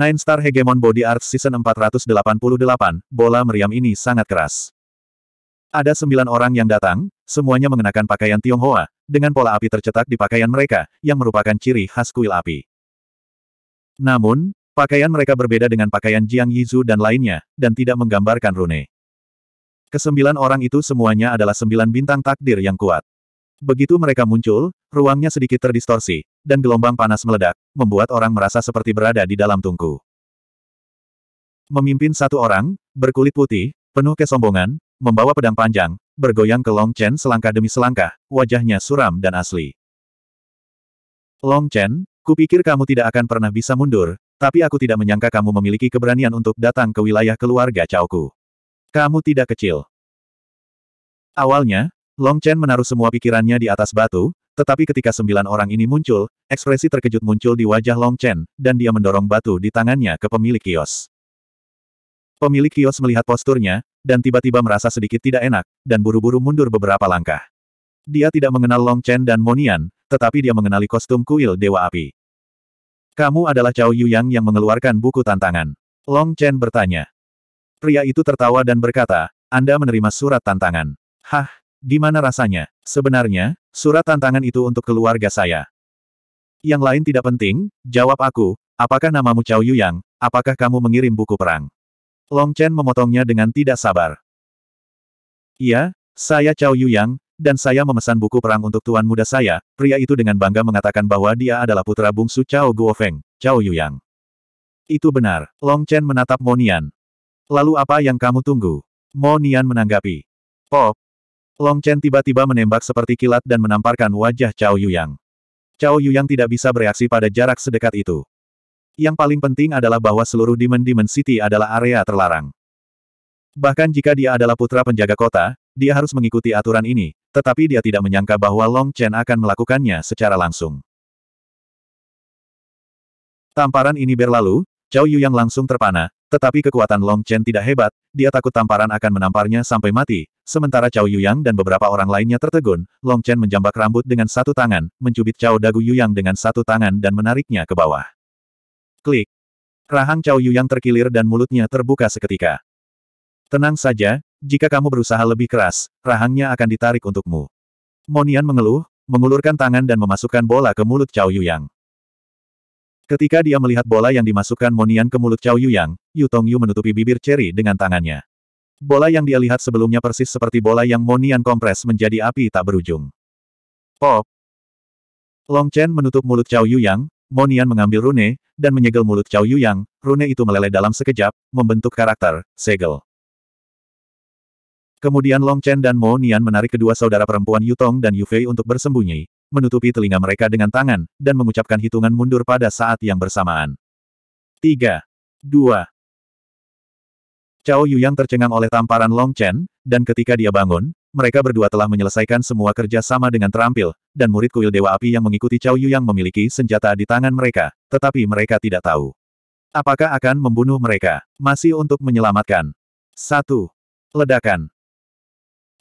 Nine Star Hegemon Body Arts Season 488, bola meriam ini sangat keras. Ada sembilan orang yang datang, semuanya mengenakan pakaian Tionghoa, dengan pola api tercetak di pakaian mereka, yang merupakan ciri khas kuil api. Namun, pakaian mereka berbeda dengan pakaian Jiang Yizu dan lainnya, dan tidak menggambarkan rune. Kesembilan orang itu semuanya adalah sembilan bintang takdir yang kuat. Begitu mereka muncul, ruangnya sedikit terdistorsi, dan gelombang panas meledak, membuat orang merasa seperti berada di dalam tungku. Memimpin satu orang, berkulit putih, penuh kesombongan, membawa pedang panjang, bergoyang ke Long Chen selangkah demi selangkah, wajahnya suram dan asli. Long Chen, kupikir kamu tidak akan pernah bisa mundur, tapi aku tidak menyangka kamu memiliki keberanian untuk datang ke wilayah keluarga Chaoku. Kamu tidak kecil. Awalnya, Long Chen menaruh semua pikirannya di atas batu, tetapi ketika sembilan orang ini muncul, ekspresi terkejut muncul di wajah Long Chen, dan dia mendorong batu di tangannya ke pemilik kios. Pemilik kios melihat posturnya, dan tiba-tiba merasa sedikit tidak enak, dan buru-buru mundur beberapa langkah. Dia tidak mengenal Long Chen dan Monian, tetapi dia mengenali kostum kuil Dewa Api. Kamu adalah Cao Yuyang yang mengeluarkan buku tantangan. Long Chen bertanya. Pria itu tertawa dan berkata, Anda menerima surat tantangan. Hah, di mana rasanya? Sebenarnya, surat tantangan itu untuk keluarga saya. Yang lain tidak penting, jawab aku, apakah namamu Cao Yuyang, apakah kamu mengirim buku perang? Long Chen memotongnya dengan tidak sabar. Iya, saya Cao Yuyang, dan saya memesan buku perang untuk tuan muda saya, pria itu dengan bangga mengatakan bahwa dia adalah putra bungsu Cao Guofeng, Cao Yuyang. Itu benar, Long Chen menatap Monian. Lalu apa yang kamu tunggu? Monian menanggapi. Pop, Long Chen tiba-tiba menembak seperti kilat dan menamparkan wajah Cao Yuyang. Cao Yuyang tidak bisa bereaksi pada jarak sedekat itu. Yang paling penting adalah bahwa seluruh Demon Demon City adalah area terlarang. Bahkan jika dia adalah putra penjaga kota, dia harus mengikuti aturan ini, tetapi dia tidak menyangka bahwa Long Chen akan melakukannya secara langsung. Tamparan ini berlalu, Cao Yuyang langsung terpana, tetapi kekuatan Long Chen tidak hebat, dia takut tamparan akan menamparnya sampai mati, Sementara Cao Yuyang dan beberapa orang lainnya tertegun, Long Chen menjambak rambut dengan satu tangan, mencubit Cao Dagu Yuyang dengan satu tangan dan menariknya ke bawah. Klik. Rahang Cao Yuyang terkilir dan mulutnya terbuka seketika. Tenang saja, jika kamu berusaha lebih keras, rahangnya akan ditarik untukmu. Monian mengeluh, mengulurkan tangan dan memasukkan bola ke mulut Cao Yuyang. Ketika dia melihat bola yang dimasukkan Monian ke mulut Cao Yuyang, Yu Tongyu menutupi bibir ceri dengan tangannya. Bola yang dia lihat sebelumnya persis seperti bola yang Monian kompres menjadi api tak berujung. Pop! Long Chen menutup mulut Cao Yuyang, Monian mengambil rune, dan menyegel mulut Cao Yuyang, rune itu meleleh dalam sekejap, membentuk karakter, segel. Kemudian Long Chen dan Monian menarik kedua saudara perempuan Yutong dan Fei untuk bersembunyi, menutupi telinga mereka dengan tangan, dan mengucapkan hitungan mundur pada saat yang bersamaan. 3, 2, Cao Yu yang tercengang oleh tamparan Long Chen, dan ketika dia bangun, mereka berdua telah menyelesaikan semua kerja sama dengan terampil, dan murid kuil Dewa Api yang mengikuti Cao Yu yang memiliki senjata di tangan mereka, tetapi mereka tidak tahu. Apakah akan membunuh mereka? Masih untuk menyelamatkan. Satu Ledakan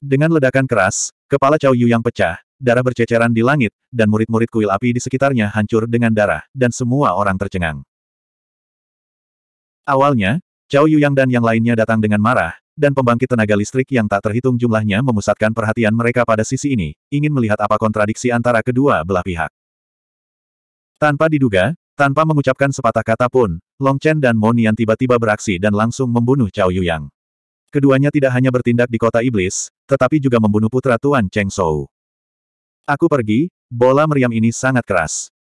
Dengan ledakan keras, kepala Cao Yu yang pecah, darah berceceran di langit, dan murid-murid kuil api di sekitarnya hancur dengan darah, dan semua orang tercengang. Awalnya, Zhao yang dan yang lainnya datang dengan marah, dan pembangkit tenaga listrik yang tak terhitung jumlahnya memusatkan perhatian mereka pada sisi ini, ingin melihat apa kontradiksi antara kedua belah pihak. Tanpa diduga, tanpa mengucapkan sepatah kata pun, Long Chen dan Monian tiba-tiba beraksi dan langsung membunuh Zhao yang. Keduanya tidak hanya bertindak di kota iblis, tetapi juga membunuh putra Tuan Cheng Shou. Aku pergi, bola meriam ini sangat keras.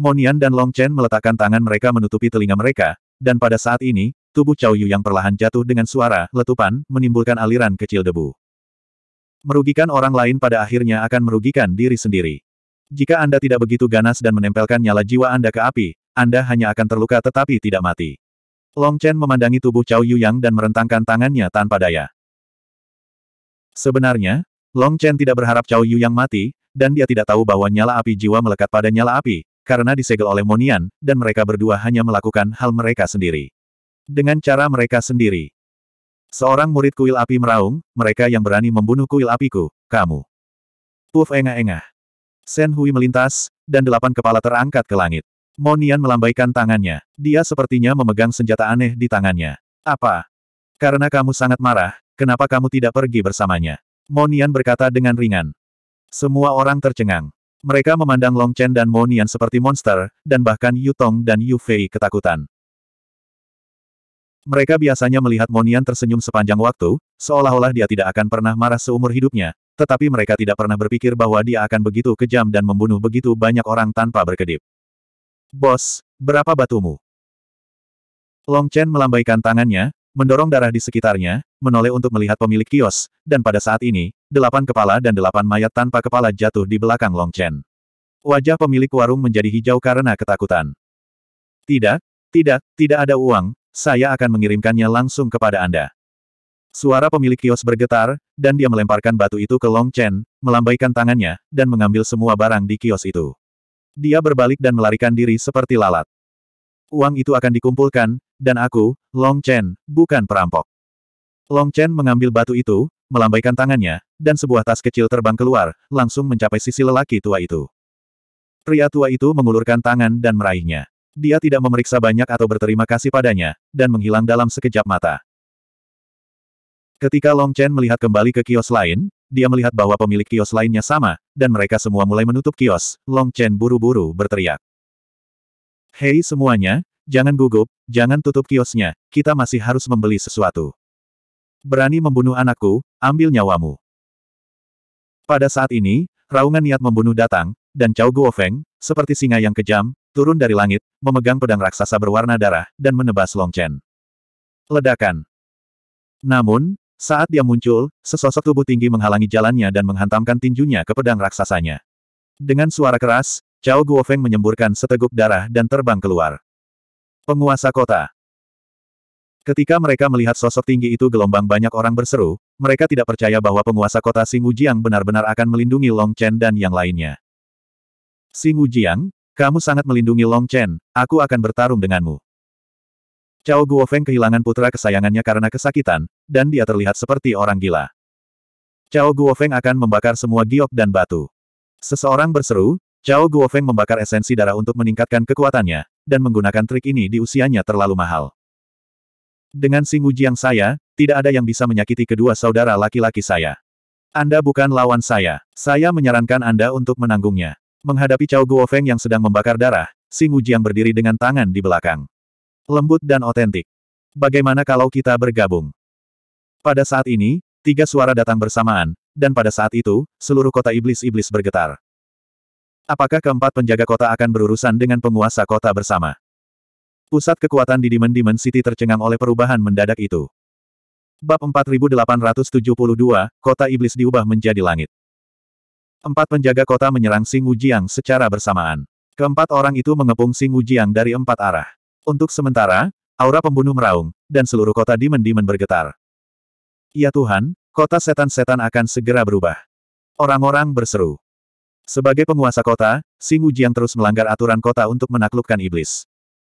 Monian dan Long Chen meletakkan tangan mereka menutupi telinga mereka, dan pada saat ini, tubuh Cao Yu yang perlahan jatuh dengan suara letupan, menimbulkan aliran kecil debu. Merugikan orang lain pada akhirnya akan merugikan diri sendiri. Jika Anda tidak begitu ganas dan menempelkan nyala jiwa Anda ke api, Anda hanya akan terluka tetapi tidak mati. Long Chen memandangi tubuh Cao Yu Yang dan merentangkan tangannya tanpa daya. Sebenarnya, Long Chen tidak berharap Cao Yu Yang mati, dan dia tidak tahu bahwa nyala api jiwa melekat pada nyala api, karena disegel oleh Monian, dan mereka berdua hanya melakukan hal mereka sendiri. Dengan cara mereka sendiri. Seorang murid kuil api meraung, mereka yang berani membunuh kuil apiku, kamu. Puf engah-engah. Sen Hui melintas, dan delapan kepala terangkat ke langit. Monian melambaikan tangannya. Dia sepertinya memegang senjata aneh di tangannya. Apa? Karena kamu sangat marah, kenapa kamu tidak pergi bersamanya? Monian berkata dengan ringan. Semua orang tercengang. Mereka memandang Long Chen dan Mo Nian seperti monster, dan bahkan Yu Tong dan Yu Fei ketakutan. Mereka biasanya melihat Mo Nian tersenyum sepanjang waktu, seolah-olah dia tidak akan pernah marah seumur hidupnya, tetapi mereka tidak pernah berpikir bahwa dia akan begitu kejam dan membunuh begitu banyak orang tanpa berkedip. Bos, berapa batumu? Long Chen melambaikan tangannya, mendorong darah di sekitarnya, menoleh untuk melihat pemilik kios, dan pada saat ini, delapan kepala dan delapan mayat tanpa kepala jatuh di belakang Long Chen. Wajah pemilik warung menjadi hijau karena ketakutan. Tidak, tidak, tidak ada uang, saya akan mengirimkannya langsung kepada Anda. Suara pemilik kios bergetar, dan dia melemparkan batu itu ke Long Chen, melambaikan tangannya, dan mengambil semua barang di kios itu. Dia berbalik dan melarikan diri seperti lalat uang itu akan dikumpulkan, dan aku, Long Chen, bukan perampok. Long Chen mengambil batu itu, melambaikan tangannya, dan sebuah tas kecil terbang keluar, langsung mencapai sisi lelaki tua itu. Pria tua itu mengulurkan tangan dan meraihnya. Dia tidak memeriksa banyak atau berterima kasih padanya, dan menghilang dalam sekejap mata. Ketika Long Chen melihat kembali ke kios lain, dia melihat bahwa pemilik kios lainnya sama, dan mereka semua mulai menutup kios, Long Chen buru-buru berteriak. Hei semuanya, jangan gugup, jangan tutup kiosnya, kita masih harus membeli sesuatu. Berani membunuh anakku, ambil nyawamu. Pada saat ini, raungan niat membunuh datang, dan Cao Guofeng, seperti singa yang kejam, turun dari langit, memegang pedang raksasa berwarna darah, dan menebas Long Chen. Ledakan. Namun, saat dia muncul, sesosok tubuh tinggi menghalangi jalannya dan menghantamkan tinjunya ke pedang raksasanya. Dengan suara keras, Cao Guofeng menyemburkan seteguk darah dan terbang keluar. Penguasa kota. Ketika mereka melihat sosok tinggi itu gelombang banyak orang berseru, mereka tidak percaya bahwa penguasa kota Xing Wujiang benar-benar akan melindungi Long Chen dan yang lainnya. Xing Wujiang, kamu sangat melindungi Long Chen, aku akan bertarung denganmu. Cao Guofeng kehilangan putra kesayangannya karena kesakitan, dan dia terlihat seperti orang gila. Cao Guofeng akan membakar semua giok dan batu. Seseorang berseru, Cao Guofeng membakar esensi darah untuk meningkatkan kekuatannya, dan menggunakan trik ini di usianya terlalu mahal. Dengan Sing Wujiang saya, tidak ada yang bisa menyakiti kedua saudara laki-laki saya. Anda bukan lawan saya. Saya menyarankan Anda untuk menanggungnya. Menghadapi Cao Guofeng yang sedang membakar darah, Sing Wujiang berdiri dengan tangan di belakang. Lembut dan otentik. Bagaimana kalau kita bergabung? Pada saat ini, tiga suara datang bersamaan, dan pada saat itu, seluruh kota iblis-iblis bergetar. Apakah keempat penjaga kota akan berurusan dengan penguasa kota bersama? Pusat kekuatan di Demon Demon City tercengang oleh perubahan mendadak itu. Bab 4872, Kota Iblis diubah menjadi langit. Empat penjaga kota menyerang Sing Wujiang secara bersamaan. Keempat orang itu mengepung Sing Wujiang dari empat arah. Untuk sementara, aura pembunuh meraung, dan seluruh kota Demon Demon bergetar. Ya Tuhan, kota setan-setan akan segera berubah. Orang-orang berseru. Sebagai penguasa kota, Singu Jiang terus melanggar aturan kota untuk menaklukkan iblis.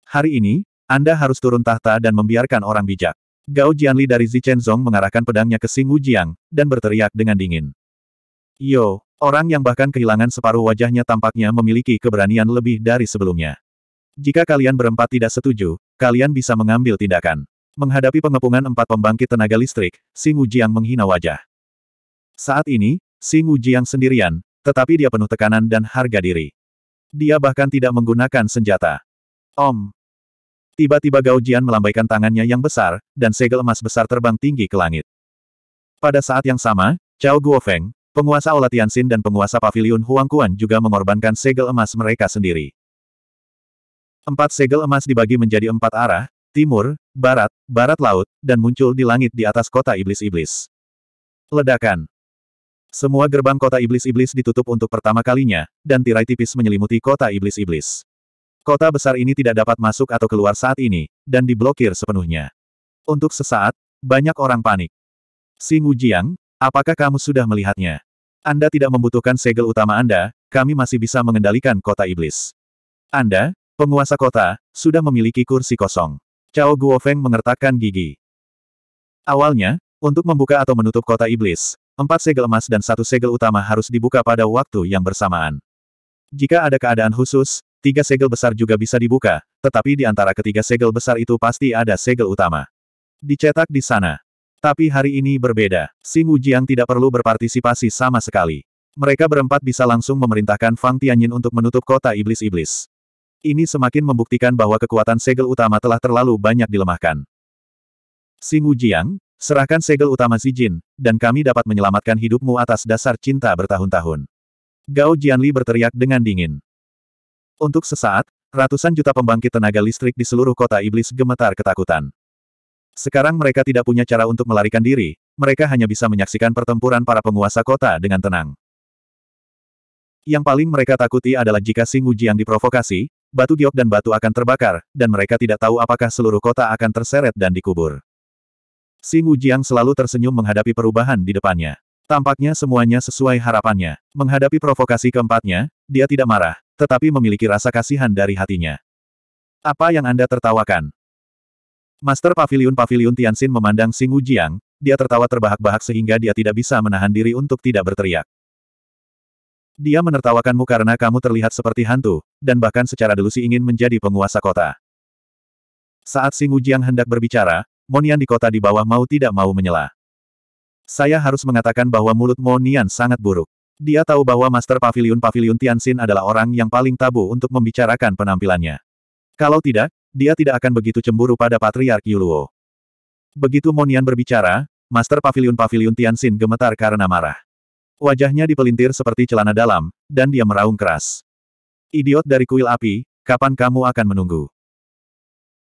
Hari ini, Anda harus turun tahta dan membiarkan orang bijak. Gao Jianli dari Zichenzong mengarahkan pedangnya ke Singu Jiang dan berteriak dengan dingin. Yo, orang yang bahkan kehilangan separuh wajahnya tampaknya memiliki keberanian lebih dari sebelumnya. Jika kalian berempat tidak setuju, kalian bisa mengambil tindakan. Menghadapi pengepungan empat pembangkit tenaga listrik, Singu Jiang menghina wajah. Saat ini, Singu Jiang sendirian, tetapi dia penuh tekanan dan harga diri. Dia bahkan tidak menggunakan senjata. Om. Tiba-tiba Gao Jian melambaikan tangannya yang besar, dan segel emas besar terbang tinggi ke langit. Pada saat yang sama, Cao Guofeng, penguasa Aula Tianxin dan penguasa Paviliun Kuan juga mengorbankan segel emas mereka sendiri. Empat segel emas dibagi menjadi empat arah, timur, barat, barat laut, dan muncul di langit di atas kota iblis-iblis. Ledakan. Semua gerbang kota iblis-iblis ditutup untuk pertama kalinya, dan tirai tipis menyelimuti kota iblis-iblis. Kota besar ini tidak dapat masuk atau keluar saat ini, dan diblokir sepenuhnya. Untuk sesaat, banyak orang panik. Singu Jiang, apakah kamu sudah melihatnya? Anda tidak membutuhkan segel utama Anda, kami masih bisa mengendalikan kota iblis. Anda, penguasa kota, sudah memiliki kursi kosong. Cao Guofeng mengertakkan gigi. Awalnya, untuk membuka atau menutup kota iblis, Empat segel emas dan satu segel utama harus dibuka pada waktu yang bersamaan. Jika ada keadaan khusus, tiga segel besar juga bisa dibuka, tetapi di antara ketiga segel besar itu pasti ada segel utama. Dicetak di sana. Tapi hari ini berbeda. Singu Jiang tidak perlu berpartisipasi sama sekali. Mereka berempat bisa langsung memerintahkan Fang Tianyin untuk menutup kota iblis-iblis. Ini semakin membuktikan bahwa kekuatan segel utama telah terlalu banyak dilemahkan. Singu Jiang. Serahkan segel utama Jin, dan kami dapat menyelamatkan hidupmu atas dasar cinta bertahun-tahun. Gao Jianli berteriak dengan dingin. Untuk sesaat, ratusan juta pembangkit tenaga listrik di seluruh kota iblis gemetar ketakutan. Sekarang mereka tidak punya cara untuk melarikan diri, mereka hanya bisa menyaksikan pertempuran para penguasa kota dengan tenang. Yang paling mereka takuti adalah jika Sing Wujiang diprovokasi, batu giok dan batu akan terbakar, dan mereka tidak tahu apakah seluruh kota akan terseret dan dikubur. Xing Jiang selalu tersenyum menghadapi perubahan di depannya. Tampaknya semuanya sesuai harapannya. Menghadapi provokasi keempatnya, dia tidak marah, tetapi memiliki rasa kasihan dari hatinya. Apa yang Anda tertawakan? Master Pavilion Paviliun Tianxin memandang Xing Jiang, dia tertawa terbahak-bahak sehingga dia tidak bisa menahan diri untuk tidak berteriak. Dia menertawakanmu karena kamu terlihat seperti hantu, dan bahkan secara delusi ingin menjadi penguasa kota. Saat Xing Jiang hendak berbicara, Monian di kota di bawah mau tidak mau menyela. Saya harus mengatakan bahwa mulut Monian sangat buruk. Dia tahu bahwa Master Pavilion Pavilion Tianxin adalah orang yang paling tabu untuk membicarakan penampilannya. Kalau tidak, dia tidak akan begitu cemburu pada Patriark Yuluo. Begitu Monian berbicara, Master Pavilion Pavilion Tianxin gemetar karena marah. Wajahnya dipelintir seperti celana dalam, dan dia meraung keras. Idiot dari kuil api, kapan kamu akan menunggu?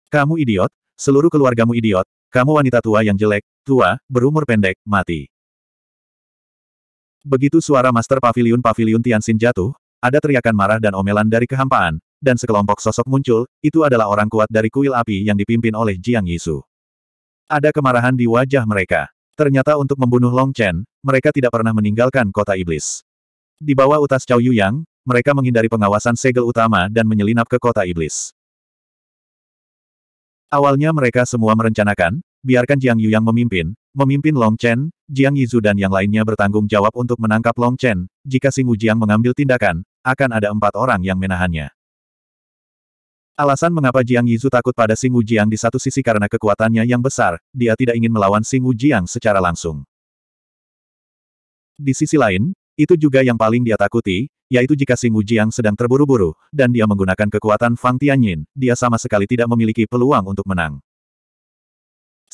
Kamu idiot, Seluruh keluargamu idiot, kamu wanita tua yang jelek, tua, berumur pendek, mati. Begitu suara Master pavilion pavilion Tianxin jatuh, ada teriakan marah dan omelan dari kehampaan, dan sekelompok sosok muncul, itu adalah orang kuat dari kuil api yang dipimpin oleh Jiang Yisu. Ada kemarahan di wajah mereka. Ternyata untuk membunuh Long Chen, mereka tidak pernah meninggalkan kota iblis. Di bawah utas Yu yang mereka menghindari pengawasan segel utama dan menyelinap ke kota iblis. Awalnya mereka semua merencanakan, biarkan Jiang Yu yang memimpin, memimpin Long Chen, Jiang Yizu dan yang lainnya bertanggung jawab untuk menangkap Long Chen, jika Singu Jiang mengambil tindakan, akan ada empat orang yang menahannya. Alasan mengapa Jiang Yizu takut pada Singu Jiang di satu sisi karena kekuatannya yang besar, dia tidak ingin melawan Singu Jiang secara langsung. Di sisi lain, itu juga yang paling dia takuti, yaitu jika Xing Wujiang sedang terburu-buru, dan dia menggunakan kekuatan Fang Tianyin, dia sama sekali tidak memiliki peluang untuk menang.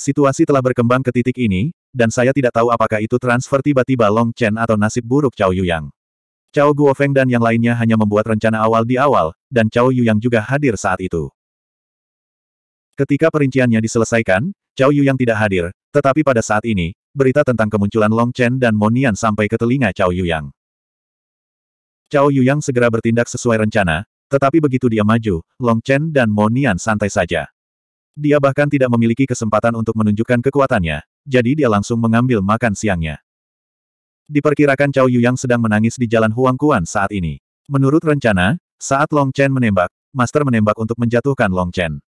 Situasi telah berkembang ke titik ini, dan saya tidak tahu apakah itu transfer tiba-tiba Long Chen atau nasib buruk Cao Yuyang. Cao Guofeng dan yang lainnya hanya membuat rencana awal di awal, dan Cao Yuyang juga hadir saat itu. Ketika perinciannya diselesaikan, Cao Yuyang tidak hadir, tetapi pada saat ini, berita tentang kemunculan Long Chen dan Monian sampai ke telinga Cao Yuyang. Cao Yuyang segera bertindak sesuai rencana, tetapi begitu dia maju, Long Chen dan Monian santai saja. Dia bahkan tidak memiliki kesempatan untuk menunjukkan kekuatannya, jadi dia langsung mengambil makan siangnya. Diperkirakan Cao Yuyang sedang menangis di jalan Huang Kuan saat ini. Menurut rencana, saat Long Chen menembak, Master menembak untuk menjatuhkan Long Chen.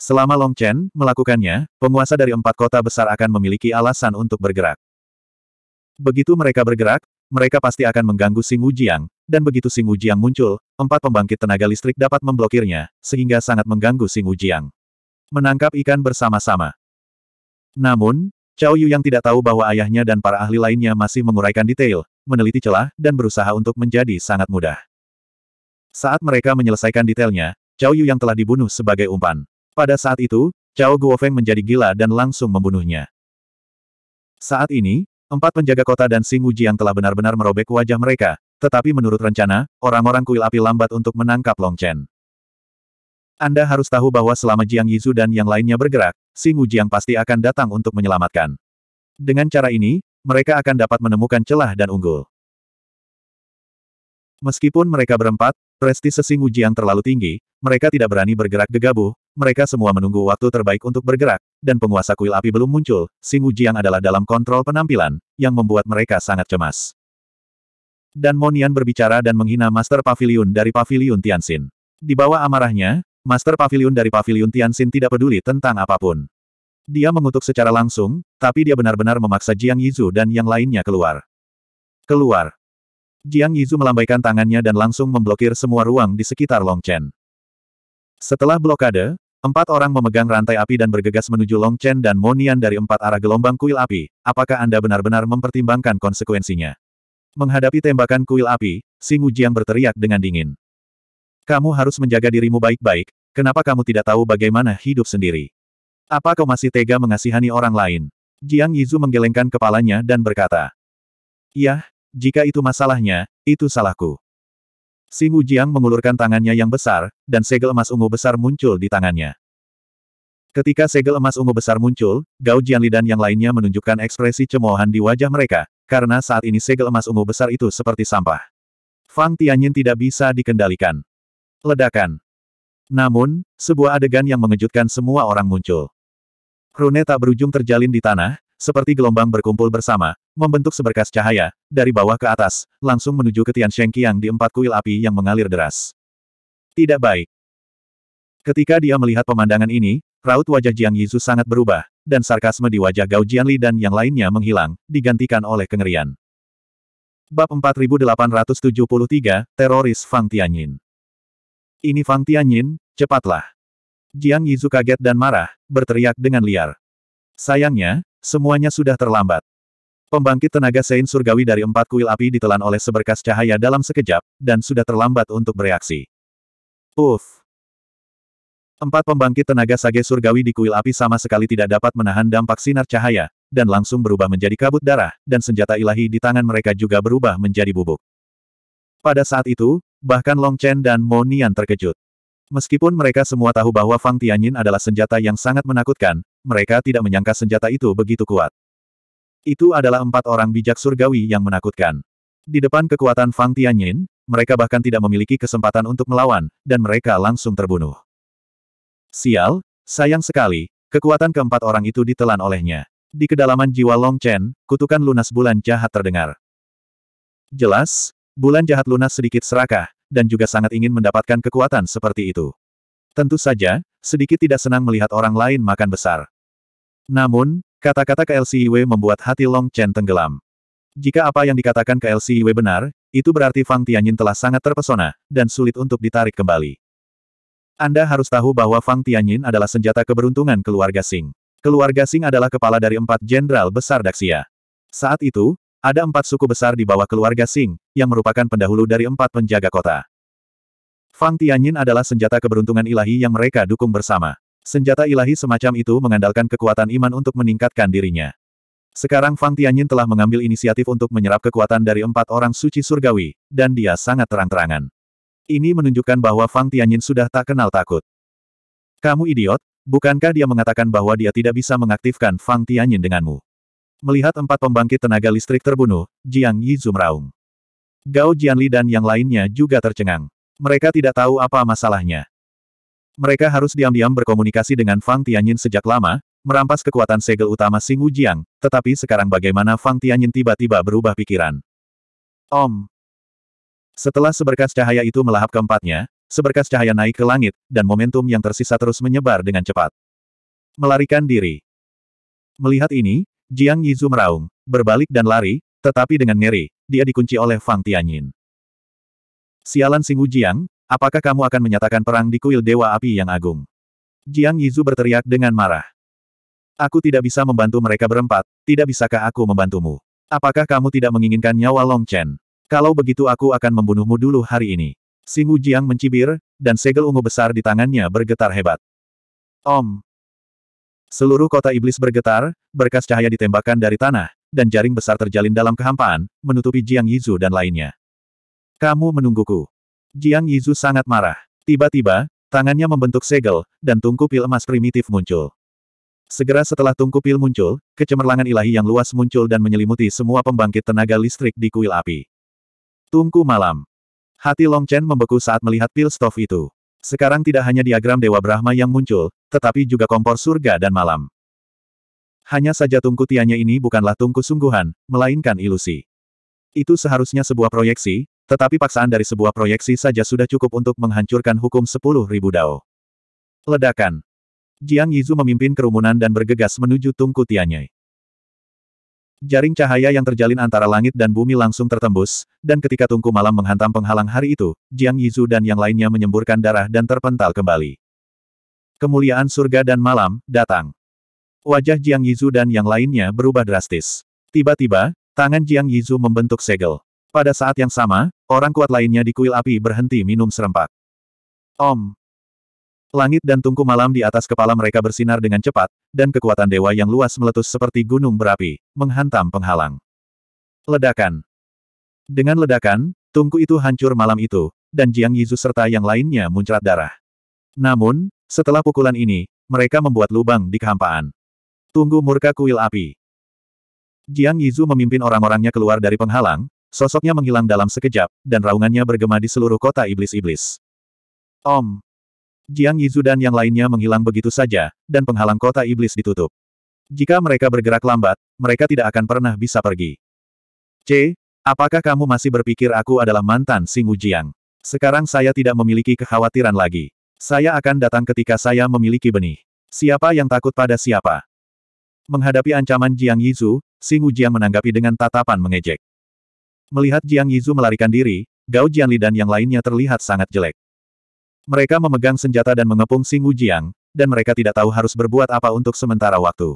Selama Long Chen melakukannya, penguasa dari empat kota besar akan memiliki alasan untuk bergerak. Begitu mereka bergerak, mereka pasti akan mengganggu Sing Wujiang, dan begitu Sing Wujiang muncul, empat pembangkit tenaga listrik dapat memblokirnya, sehingga sangat mengganggu Sing Wujiang. Menangkap ikan bersama-sama. Namun, Cao Yu yang tidak tahu bahwa ayahnya dan para ahli lainnya masih menguraikan detail, meneliti celah, dan berusaha untuk menjadi sangat mudah. Saat mereka menyelesaikan detailnya, Cao Yu yang telah dibunuh sebagai umpan. Pada saat itu, Cao Guofeng menjadi gila dan langsung membunuhnya. Saat ini, empat penjaga kota dan Sing Wujiang telah benar-benar merobek wajah mereka, tetapi menurut rencana, orang-orang kuil api lambat untuk menangkap Long Chen. Anda harus tahu bahwa selama Jiang Yizu dan yang lainnya bergerak, Sing Wujiang pasti akan datang untuk menyelamatkan. Dengan cara ini, mereka akan dapat menemukan celah dan unggul. Meskipun mereka berempat, prestise Sing Wujiang terlalu tinggi, mereka tidak berani bergerak gegabah, mereka semua menunggu waktu terbaik untuk bergerak, dan penguasa kuil api belum muncul, Xing Wujiang adalah dalam kontrol penampilan, yang membuat mereka sangat cemas. Dan Monian berbicara dan menghina Master Pavilion dari Pavilion Tianxin. Di bawah amarahnya, Master Pavilion dari Pavilion Tianxin tidak peduli tentang apapun. Dia mengutuk secara langsung, tapi dia benar-benar memaksa Jiang Yizu dan yang lainnya keluar. Keluar. Jiang Yizu melambaikan tangannya dan langsung memblokir semua ruang di sekitar Long Chen. Setelah blokade, empat orang memegang rantai api dan bergegas menuju Long Chen dan Monian dari empat arah gelombang kuil api. Apakah Anda benar-benar mempertimbangkan konsekuensinya? Menghadapi tembakan kuil api, Sing Wujiang berteriak dengan dingin. Kamu harus menjaga dirimu baik-baik, kenapa kamu tidak tahu bagaimana hidup sendiri? Apa kau masih tega mengasihani orang lain? Jiang Yizu menggelengkan kepalanya dan berkata, Yah, jika itu masalahnya, itu salahku. Singu Jiang mengulurkan tangannya yang besar, dan segel emas ungu besar muncul di tangannya. Ketika segel emas ungu besar muncul, Gao Jianli dan yang lainnya menunjukkan ekspresi cemoohan di wajah mereka, karena saat ini segel emas ungu besar itu seperti sampah. Fang Tianyin tidak bisa dikendalikan. Ledakan. Namun, sebuah adegan yang mengejutkan semua orang muncul. Rune tak berujung terjalin di tanah, seperti gelombang berkumpul bersama, membentuk seberkas cahaya, dari bawah ke atas, langsung menuju ke Tian Sheng Qiang di empat kuil api yang mengalir deras. Tidak baik. Ketika dia melihat pemandangan ini, raut wajah Jiang Yizu sangat berubah, dan sarkasme di wajah Gao Jianli dan yang lainnya menghilang, digantikan oleh kengerian. Bab 4873, Teroris Fang Tianyin Ini Fang Tianyin, cepatlah. Jiang Yizu kaget dan marah, berteriak dengan liar. Sayangnya, Semuanya sudah terlambat. Pembangkit tenaga Sein surgawi dari empat kuil api ditelan oleh seberkas cahaya dalam sekejap, dan sudah terlambat untuk bereaksi. Uff! Empat pembangkit tenaga sage surgawi di kuil api sama sekali tidak dapat menahan dampak sinar cahaya, dan langsung berubah menjadi kabut darah, dan senjata ilahi di tangan mereka juga berubah menjadi bubuk. Pada saat itu, bahkan Long Chen dan Mo Nian terkejut. Meskipun mereka semua tahu bahwa Fang Tianyin adalah senjata yang sangat menakutkan, mereka tidak menyangka senjata itu begitu kuat. Itu adalah empat orang bijak surgawi yang menakutkan. Di depan kekuatan Fang Tianyin, mereka bahkan tidak memiliki kesempatan untuk melawan, dan mereka langsung terbunuh. Sial, sayang sekali, kekuatan keempat orang itu ditelan olehnya. Di kedalaman jiwa Long Chen, kutukan lunas bulan jahat terdengar. Jelas, bulan jahat lunas sedikit serakah, dan juga sangat ingin mendapatkan kekuatan seperti itu. Tentu saja, sedikit tidak senang melihat orang lain makan besar. Namun, kata-kata KLCIW membuat hati Long Chen tenggelam. Jika apa yang dikatakan KLCIW benar, itu berarti Fang Tianyin telah sangat terpesona, dan sulit untuk ditarik kembali. Anda harus tahu bahwa Fang Tianyin adalah senjata keberuntungan keluarga Sing. Keluarga Sing adalah kepala dari empat jenderal besar Daxia. Saat itu, ada empat suku besar di bawah keluarga Sing, yang merupakan pendahulu dari empat penjaga kota. Fang Tianyin adalah senjata keberuntungan ilahi yang mereka dukung bersama. Senjata ilahi semacam itu mengandalkan kekuatan iman untuk meningkatkan dirinya. Sekarang Fang Tianyin telah mengambil inisiatif untuk menyerap kekuatan dari empat orang suci surgawi, dan dia sangat terang-terangan. Ini menunjukkan bahwa Fang Tianyin sudah tak kenal takut. Kamu idiot, bukankah dia mengatakan bahwa dia tidak bisa mengaktifkan Fang Tianyin denganmu? Melihat empat pembangkit tenaga listrik terbunuh, Jiang Yi zumraung. Gao Jianli dan yang lainnya juga tercengang. Mereka tidak tahu apa masalahnya. Mereka harus diam-diam berkomunikasi dengan Fang Tianyin sejak lama, merampas kekuatan segel utama Sing Jiang. tetapi sekarang bagaimana Fang Tianyin tiba-tiba berubah pikiran. Om. Setelah seberkas cahaya itu melahap keempatnya, seberkas cahaya naik ke langit, dan momentum yang tersisa terus menyebar dengan cepat. Melarikan diri. Melihat ini, Jiang Yizu meraung, berbalik dan lari, tetapi dengan ngeri, dia dikunci oleh Fang Tianyin. Sialan Singu Jiang, apakah kamu akan menyatakan perang di kuil Dewa Api yang Agung? Jiang Yizu berteriak dengan marah. Aku tidak bisa membantu mereka berempat, tidak bisakah aku membantumu? Apakah kamu tidak menginginkan nyawa Long Chen? Kalau begitu aku akan membunuhmu dulu hari ini. Singu Jiang mencibir, dan segel ungu besar di tangannya bergetar hebat. Om, Seluruh kota iblis bergetar, berkas cahaya ditembakkan dari tanah, dan jaring besar terjalin dalam kehampaan, menutupi Jiang Yizu dan lainnya. Kamu menungguku. Jiang Yizu sangat marah. Tiba-tiba, tangannya membentuk segel, dan tungku pil emas primitif muncul. Segera setelah tungku pil muncul, kecemerlangan ilahi yang luas muncul dan menyelimuti semua pembangkit tenaga listrik di kuil api. Tungku malam. Hati Long Chen membeku saat melihat pil stof itu. Sekarang tidak hanya diagram Dewa Brahma yang muncul, tetapi juga kompor surga dan malam. Hanya saja tungku tiannya ini bukanlah tungku sungguhan, melainkan ilusi. Itu seharusnya sebuah proyeksi, tetapi paksaan dari sebuah proyeksi saja sudah cukup untuk menghancurkan hukum sepuluh ribu dao. Ledakan. Jiang Yizu memimpin kerumunan dan bergegas menuju tungku tiannya. Jaring cahaya yang terjalin antara langit dan bumi langsung tertembus, dan ketika tungku malam menghantam penghalang hari itu, Jiang Yizu dan yang lainnya menyemburkan darah dan terpental kembali. Kemuliaan surga dan malam, datang. Wajah Jiang Yizu dan yang lainnya berubah drastis. Tiba-tiba, tangan Jiang Yizu membentuk segel. Pada saat yang sama, orang kuat lainnya di kuil api berhenti minum serempak. Om, Langit dan tungku malam di atas kepala mereka bersinar dengan cepat, dan kekuatan dewa yang luas meletus seperti gunung berapi, menghantam penghalang. Ledakan. Dengan ledakan, tungku itu hancur malam itu, dan Jiang Yizu serta yang lainnya muncrat darah. Namun, setelah pukulan ini, mereka membuat lubang di kehampaan. Tunggu murka kuil api. Jiang Yizu memimpin orang-orangnya keluar dari penghalang, sosoknya menghilang dalam sekejap, dan raungannya bergema di seluruh kota iblis-iblis. Om, Jiang Yizu dan yang lainnya menghilang begitu saja, dan penghalang kota iblis ditutup. Jika mereka bergerak lambat, mereka tidak akan pernah bisa pergi. C. Apakah kamu masih berpikir aku adalah mantan Singu Jiang? Sekarang saya tidak memiliki kekhawatiran lagi. Saya akan datang ketika saya memiliki benih. Siapa yang takut pada siapa? Menghadapi ancaman Jiang Yizu, Singu Jiang menanggapi dengan tatapan mengejek. Melihat Jiang Yizu melarikan diri, Gao Jianli dan yang lainnya terlihat sangat jelek. Mereka memegang senjata dan mengepung Sing Wujiang, dan mereka tidak tahu harus berbuat apa untuk sementara waktu.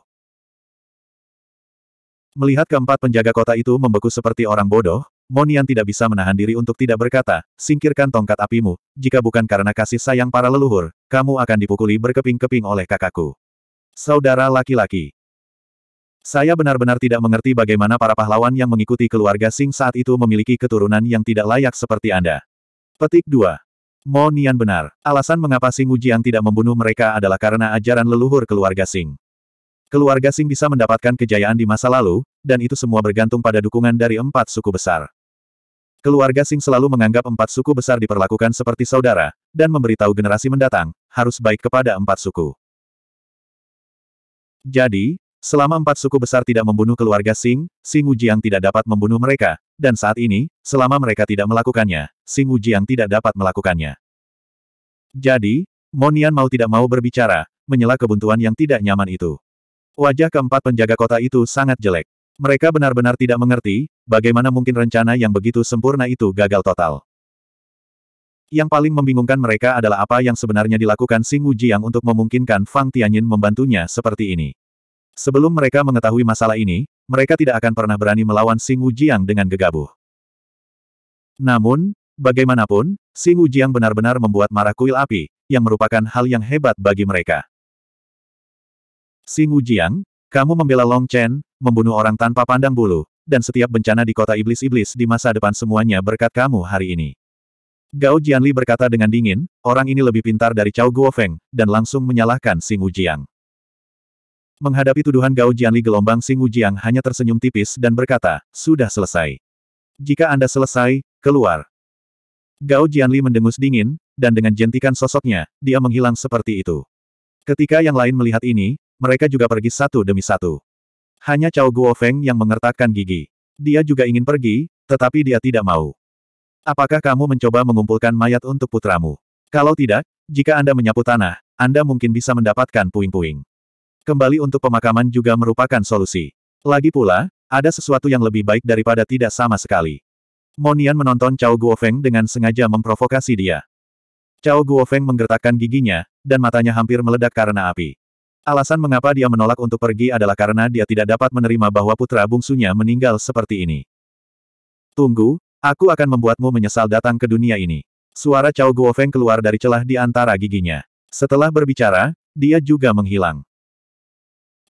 Melihat keempat penjaga kota itu membeku seperti orang bodoh, Monian tidak bisa menahan diri untuk tidak berkata, singkirkan tongkat apimu, jika bukan karena kasih sayang para leluhur, kamu akan dipukuli berkeping-keping oleh kakakku. Saudara laki-laki. Saya benar-benar tidak mengerti bagaimana para pahlawan yang mengikuti keluarga Sing saat itu memiliki keturunan yang tidak layak seperti Anda. Petik 2. Mo Nian benar. Alasan mengapa Sing Ujiang tidak membunuh mereka adalah karena ajaran leluhur keluarga Sing. Keluarga Sing bisa mendapatkan kejayaan di masa lalu, dan itu semua bergantung pada dukungan dari empat suku besar. Keluarga Sing selalu menganggap empat suku besar diperlakukan seperti saudara, dan memberitahu generasi mendatang, harus baik kepada empat suku. Jadi, Selama empat suku besar tidak membunuh keluarga Sing, Sing Wujiang tidak dapat membunuh mereka, dan saat ini, selama mereka tidak melakukannya, Sing Wujiang tidak dapat melakukannya. Jadi, Monian mau tidak mau berbicara, menyela kebuntuan yang tidak nyaman itu. Wajah keempat penjaga kota itu sangat jelek. Mereka benar-benar tidak mengerti, bagaimana mungkin rencana yang begitu sempurna itu gagal total. Yang paling membingungkan mereka adalah apa yang sebenarnya dilakukan Sing Wujiang untuk memungkinkan Fang Tianyin membantunya seperti ini. Sebelum mereka mengetahui masalah ini, mereka tidak akan pernah berani melawan Sing Wujiang dengan gegabah. Namun, bagaimanapun, Sing Wujiang benar-benar membuat marah kuil api, yang merupakan hal yang hebat bagi mereka. Sing Wujiang, kamu membela Long Chen, membunuh orang tanpa pandang bulu, dan setiap bencana di kota iblis-iblis di masa depan semuanya berkat kamu hari ini. Gao Jianli berkata dengan dingin, orang ini lebih pintar dari Cao Guofeng, dan langsung menyalahkan Sing Wujiang. Menghadapi tuduhan Gao Jianli gelombang singu Jiang hanya tersenyum tipis dan berkata, sudah selesai. Jika Anda selesai, keluar. Gao Jianli mendengus dingin, dan dengan jentikan sosoknya, dia menghilang seperti itu. Ketika yang lain melihat ini, mereka juga pergi satu demi satu. Hanya Cao Guofeng yang mengertakkan gigi. Dia juga ingin pergi, tetapi dia tidak mau. Apakah kamu mencoba mengumpulkan mayat untuk putramu? Kalau tidak, jika Anda menyapu tanah, Anda mungkin bisa mendapatkan puing-puing. Kembali untuk pemakaman juga merupakan solusi. Lagi pula, ada sesuatu yang lebih baik daripada tidak sama sekali. Monian menonton Cao Guofeng dengan sengaja memprovokasi dia. Cao Guofeng menggertakkan giginya, dan matanya hampir meledak karena api. Alasan mengapa dia menolak untuk pergi adalah karena dia tidak dapat menerima bahwa putra bungsunya meninggal seperti ini. Tunggu, aku akan membuatmu menyesal datang ke dunia ini. Suara Cao Guofeng keluar dari celah di antara giginya. Setelah berbicara, dia juga menghilang.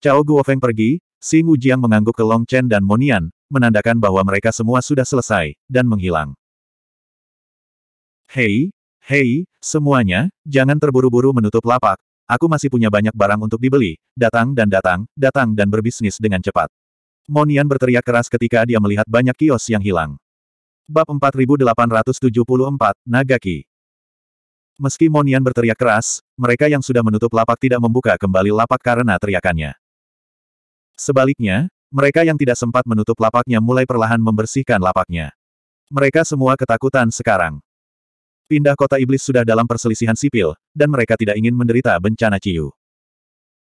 Cao Guofeng pergi, Si Jiang mengangguk ke Long Chen dan Monian, menandakan bahwa mereka semua sudah selesai, dan menghilang. Hei, hei, semuanya, jangan terburu-buru menutup lapak, aku masih punya banyak barang untuk dibeli, datang dan datang, datang dan berbisnis dengan cepat. Monian berteriak keras ketika dia melihat banyak kios yang hilang. Bab 4874, Nagaki Meski Monian berteriak keras, mereka yang sudah menutup lapak tidak membuka kembali lapak karena teriakannya. Sebaliknya, mereka yang tidak sempat menutup lapaknya mulai perlahan membersihkan lapaknya. Mereka semua ketakutan sekarang. Pindah kota iblis sudah dalam perselisihan sipil, dan mereka tidak ingin menderita bencana ciyu.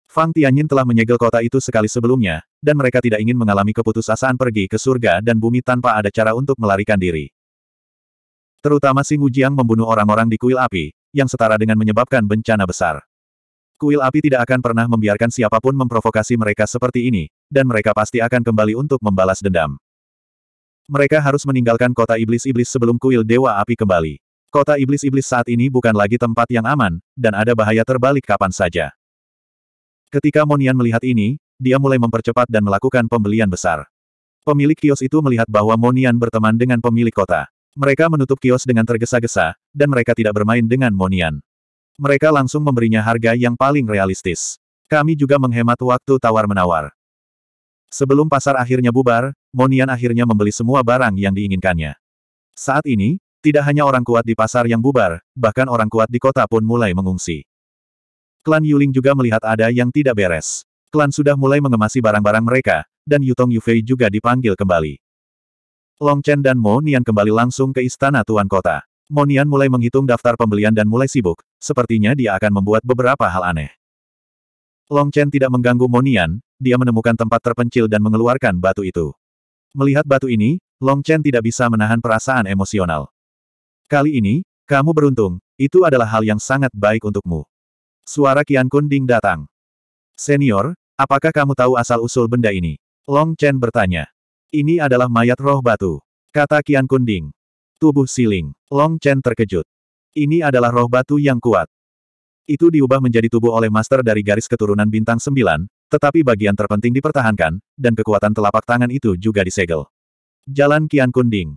Fang Tianyin telah menyegel kota itu sekali sebelumnya, dan mereka tidak ingin mengalami keputusasaan pergi ke surga dan bumi tanpa ada cara untuk melarikan diri. Terutama Sing Wujiang membunuh orang-orang di kuil api, yang setara dengan menyebabkan bencana besar. Kuil api tidak akan pernah membiarkan siapapun memprovokasi mereka seperti ini, dan mereka pasti akan kembali untuk membalas dendam. Mereka harus meninggalkan kota iblis-iblis sebelum kuil dewa api kembali. Kota iblis-iblis saat ini bukan lagi tempat yang aman, dan ada bahaya terbalik kapan saja. Ketika Monian melihat ini, dia mulai mempercepat dan melakukan pembelian besar. Pemilik kios itu melihat bahwa Monian berteman dengan pemilik kota. Mereka menutup kios dengan tergesa-gesa, dan mereka tidak bermain dengan Monian. Mereka langsung memberinya harga yang paling realistis. Kami juga menghemat waktu tawar-menawar. Sebelum pasar akhirnya bubar, Monian akhirnya membeli semua barang yang diinginkannya. Saat ini, tidak hanya orang kuat di pasar yang bubar, bahkan orang kuat di kota pun mulai mengungsi. Klan Yuling juga melihat ada yang tidak beres. Klan sudah mulai mengemasi barang-barang mereka, dan Yutong Yufei juga dipanggil kembali. Long Chen dan Mo Nian kembali langsung ke istana Tuan Kota. Monian mulai menghitung daftar pembelian dan mulai sibuk, sepertinya dia akan membuat beberapa hal aneh. Long Chen tidak mengganggu Monian, dia menemukan tempat terpencil dan mengeluarkan batu itu. Melihat batu ini, Long Chen tidak bisa menahan perasaan emosional. Kali ini, kamu beruntung, itu adalah hal yang sangat baik untukmu. Suara Kian Kun datang. Senior, apakah kamu tahu asal-usul benda ini? Long Chen bertanya. Ini adalah mayat roh batu, kata Kian Kun Tubuh siling. Long Chen terkejut. Ini adalah roh batu yang kuat. Itu diubah menjadi tubuh oleh master dari garis keturunan bintang sembilan, tetapi bagian terpenting dipertahankan, dan kekuatan telapak tangan itu juga disegel. Jalan Kian Kunding.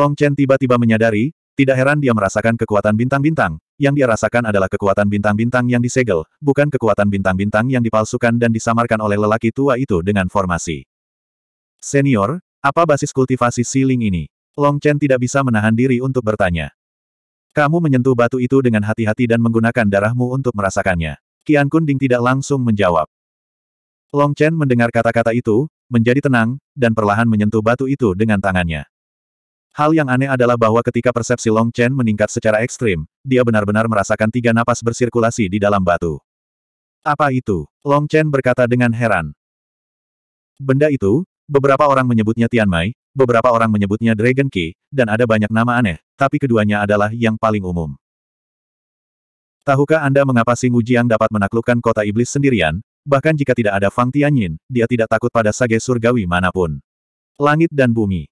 Long Chen tiba-tiba menyadari, tidak heran dia merasakan kekuatan bintang-bintang, yang dia rasakan adalah kekuatan bintang-bintang yang disegel, bukan kekuatan bintang-bintang yang dipalsukan dan disamarkan oleh lelaki tua itu dengan formasi. Senior, apa basis kultivasi siling ini? Long Chen tidak bisa menahan diri untuk bertanya. Kamu menyentuh batu itu dengan hati-hati dan menggunakan darahmu untuk merasakannya. Qian Kunding tidak langsung menjawab. Long Chen mendengar kata-kata itu, menjadi tenang, dan perlahan menyentuh batu itu dengan tangannya. Hal yang aneh adalah bahwa ketika persepsi Long Chen meningkat secara ekstrim, dia benar-benar merasakan tiga napas bersirkulasi di dalam batu. Apa itu? Long Chen berkata dengan heran. Benda itu, Beberapa orang menyebutnya Tian Mai, beberapa orang menyebutnya Dragon Key, dan ada banyak nama aneh, tapi keduanya adalah yang paling umum. Tahukah Anda mengapa Singu Jiang dapat menaklukkan kota iblis sendirian? Bahkan jika tidak ada Fang Tianyin, dia tidak takut pada sage surgawi manapun. Langit dan bumi.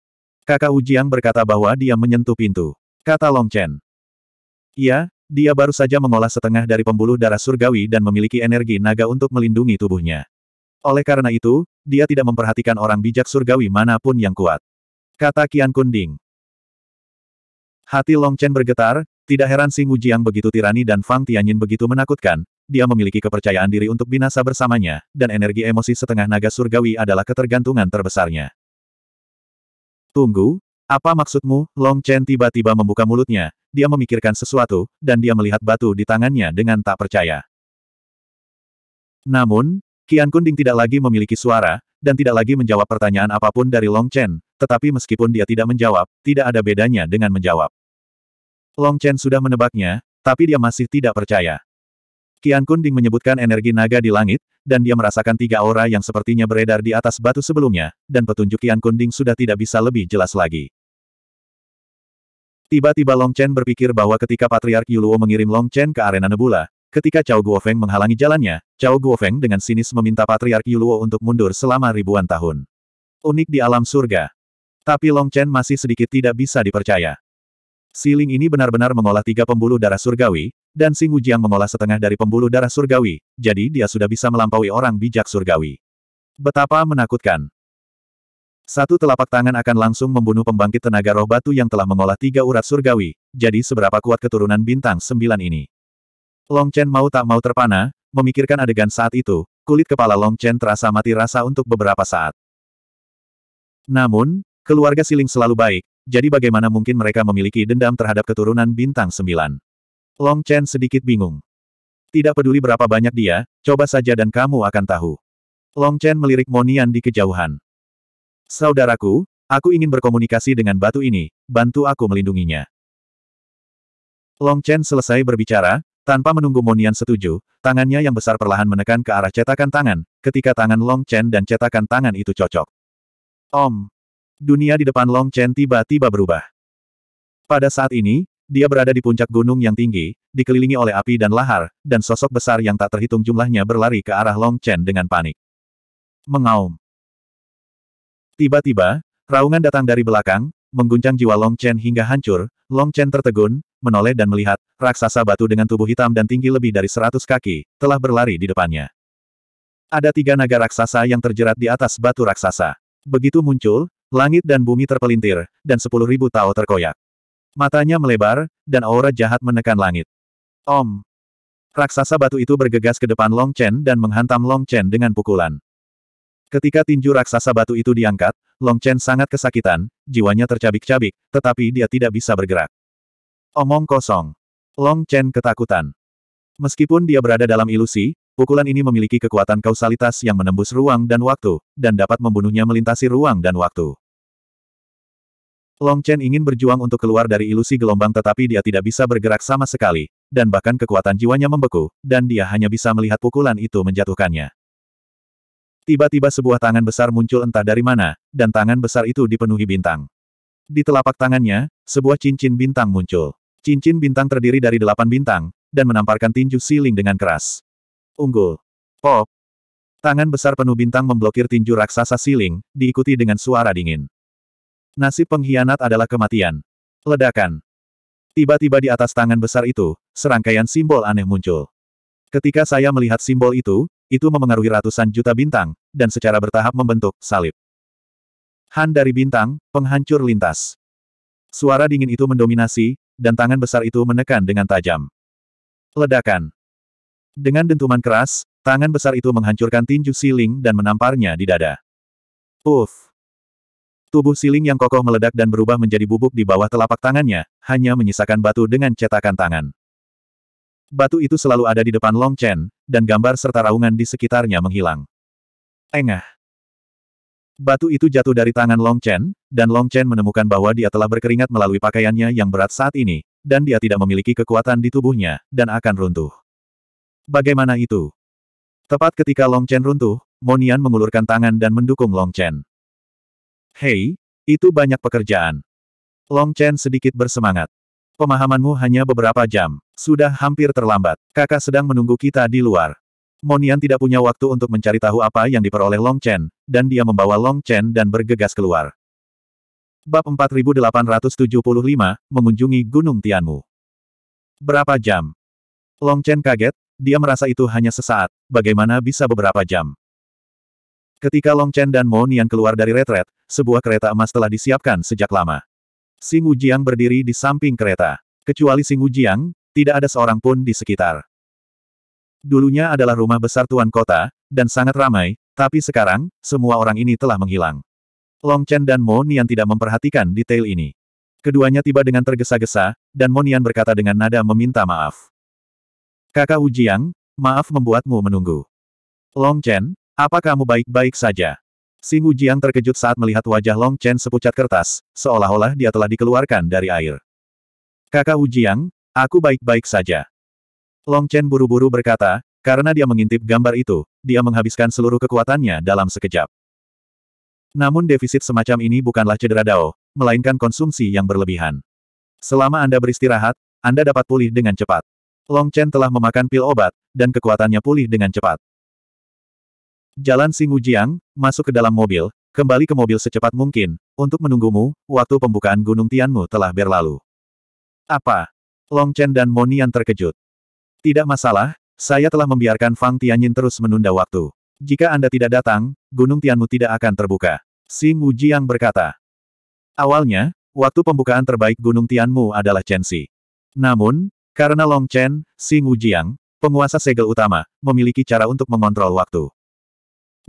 Kakak Ujiang berkata bahwa dia menyentuh pintu. Kata Long Chen. Iya, dia baru saja mengolah setengah dari pembuluh darah surgawi dan memiliki energi naga untuk melindungi tubuhnya. Oleh karena itu, dia tidak memperhatikan orang bijak surgawi manapun yang kuat. Kata Kian Kunding. Hati Long Chen bergetar, tidak heran Sing Wujiang begitu tirani dan Fang Tianyin begitu menakutkan, dia memiliki kepercayaan diri untuk binasa bersamanya, dan energi emosi setengah naga surgawi adalah ketergantungan terbesarnya. Tunggu, apa maksudmu? Long Chen tiba-tiba membuka mulutnya, dia memikirkan sesuatu, dan dia melihat batu di tangannya dengan tak percaya. Namun, Kian Kunding tidak lagi memiliki suara, dan tidak lagi menjawab pertanyaan apapun dari Long Chen, tetapi meskipun dia tidak menjawab, tidak ada bedanya dengan menjawab. Long Chen sudah menebaknya, tapi dia masih tidak percaya. Kian Kunding menyebutkan energi naga di langit, dan dia merasakan tiga aura yang sepertinya beredar di atas batu sebelumnya, dan petunjuk Kian Kunding sudah tidak bisa lebih jelas lagi. Tiba-tiba Long Chen berpikir bahwa ketika Patriark Yuluo mengirim Long Chen ke arena Nebula, Ketika Cao Guofeng menghalangi jalannya, Cao Guofeng dengan sinis meminta Patriark Yuluo untuk mundur selama ribuan tahun. Unik di alam surga. Tapi Long Chen masih sedikit tidak bisa dipercaya. Siling ini benar-benar mengolah tiga pembuluh darah surgawi, dan Sing Wujiang mengolah setengah dari pembuluh darah surgawi, jadi dia sudah bisa melampaui orang bijak surgawi. Betapa menakutkan. Satu telapak tangan akan langsung membunuh pembangkit tenaga roh batu yang telah mengolah tiga urat surgawi, jadi seberapa kuat keturunan bintang sembilan ini. Long Chen mau tak mau terpana, memikirkan adegan saat itu, kulit kepala Long Chen terasa mati rasa untuk beberapa saat. Namun, keluarga Siling selalu baik, jadi bagaimana mungkin mereka memiliki dendam terhadap keturunan bintang sembilan? Long Chen sedikit bingung. Tidak peduli berapa banyak dia, coba saja dan kamu akan tahu. Long Chen melirik Monian di kejauhan. Saudaraku, aku ingin berkomunikasi dengan batu ini, bantu aku melindunginya. Long Chen selesai berbicara, tanpa menunggu Monian setuju, tangannya yang besar perlahan menekan ke arah cetakan tangan, ketika tangan Long Chen dan cetakan tangan itu cocok. Om! Dunia di depan Long Chen tiba-tiba berubah. Pada saat ini, dia berada di puncak gunung yang tinggi, dikelilingi oleh api dan lahar, dan sosok besar yang tak terhitung jumlahnya berlari ke arah Long Chen dengan panik. Mengaum. Tiba-tiba, raungan datang dari belakang, mengguncang jiwa Long Chen hingga hancur, Long Chen tertegun, menoleh dan melihat, raksasa batu dengan tubuh hitam dan tinggi lebih dari seratus kaki, telah berlari di depannya. Ada tiga naga raksasa yang terjerat di atas batu raksasa. Begitu muncul, langit dan bumi terpelintir, dan sepuluh ribu tao terkoyak. Matanya melebar, dan aura jahat menekan langit. Om! Raksasa batu itu bergegas ke depan Long Chen dan menghantam Long Chen dengan pukulan. Ketika tinju raksasa batu itu diangkat, Long Chen sangat kesakitan, jiwanya tercabik-cabik, tetapi dia tidak bisa bergerak. Omong kosong. Long Chen ketakutan. Meskipun dia berada dalam ilusi, pukulan ini memiliki kekuatan kausalitas yang menembus ruang dan waktu, dan dapat membunuhnya melintasi ruang dan waktu. Long Chen ingin berjuang untuk keluar dari ilusi gelombang tetapi dia tidak bisa bergerak sama sekali, dan bahkan kekuatan jiwanya membeku, dan dia hanya bisa melihat pukulan itu menjatuhkannya. Tiba-tiba sebuah tangan besar muncul entah dari mana, dan tangan besar itu dipenuhi bintang. Di telapak tangannya, sebuah cincin bintang muncul. Cincin bintang terdiri dari delapan bintang, dan menamparkan tinju siling dengan keras. Unggul. Pop. Tangan besar penuh bintang memblokir tinju raksasa siling, diikuti dengan suara dingin. Nasib pengkhianat adalah kematian. Ledakan. Tiba-tiba di atas tangan besar itu, serangkaian simbol aneh muncul. Ketika saya melihat simbol itu, itu memengaruhi ratusan juta bintang, dan secara bertahap membentuk salib. Han dari bintang, penghancur lintas. Suara dingin itu mendominasi, dan tangan besar itu menekan dengan tajam. Ledakan. Dengan dentuman keras, tangan besar itu menghancurkan tinju siling dan menamparnya di dada. Uff! Tubuh siling yang kokoh meledak dan berubah menjadi bubuk di bawah telapak tangannya, hanya menyisakan batu dengan cetakan tangan. Batu itu selalu ada di depan Long Chen, dan gambar serta raungan di sekitarnya menghilang. Engah. Batu itu jatuh dari tangan Long Chen, dan Long Chen menemukan bahwa dia telah berkeringat melalui pakaiannya yang berat saat ini, dan dia tidak memiliki kekuatan di tubuhnya, dan akan runtuh. Bagaimana itu? Tepat ketika Long Chen runtuh, Monian mengulurkan tangan dan mendukung Long Chen. Hei, itu banyak pekerjaan. Long Chen sedikit bersemangat. Pemahamanmu hanya beberapa jam. Sudah hampir terlambat. Kakak sedang menunggu kita di luar. Monian tidak punya waktu untuk mencari tahu apa yang diperoleh Long Chen, dan dia membawa Long Chen dan bergegas keluar. Bab 4875, Mengunjungi Gunung Tianmu. Berapa jam? Long Chen kaget, dia merasa itu hanya sesaat, bagaimana bisa beberapa jam? Ketika Long Chen dan Monian keluar dari retret, sebuah kereta emas telah disiapkan sejak lama. Sing Wujiang berdiri di samping kereta. Kecuali Sing Wujiang, tidak ada seorang pun di sekitar. Dulunya adalah rumah besar tuan kota, dan sangat ramai, tapi sekarang, semua orang ini telah menghilang. Long Chen dan Mo Nian tidak memperhatikan detail ini. Keduanya tiba dengan tergesa-gesa, dan Mo Nian berkata dengan nada meminta maaf. Kakak Jiang, maaf membuatmu menunggu. Long Chen, apa kamu baik-baik saja? Sing Jiang terkejut saat melihat wajah Long Chen sepucat kertas, seolah-olah dia telah dikeluarkan dari air. Kakak Jiang, aku baik-baik saja. Long Chen buru-buru berkata, karena dia mengintip gambar itu, dia menghabiskan seluruh kekuatannya dalam sekejap. Namun defisit semacam ini bukanlah cedera dao, melainkan konsumsi yang berlebihan. Selama Anda beristirahat, Anda dapat pulih dengan cepat. Long Chen telah memakan pil obat, dan kekuatannya pulih dengan cepat. Jalan Singu Jiang, masuk ke dalam mobil, kembali ke mobil secepat mungkin, untuk menunggumu, waktu pembukaan Gunung Tianmu telah berlalu. Apa? Long Chen dan Monian terkejut. Tidak masalah, saya telah membiarkan Fang Tianyin terus menunda waktu. Jika Anda tidak datang, Gunung Tianmu tidak akan terbuka. Sing Wujiang berkata. Awalnya, waktu pembukaan terbaik Gunung Tianmu adalah Chen Xi. Namun, karena Long Chen, Sing Wujiang, penguasa segel utama, memiliki cara untuk mengontrol waktu.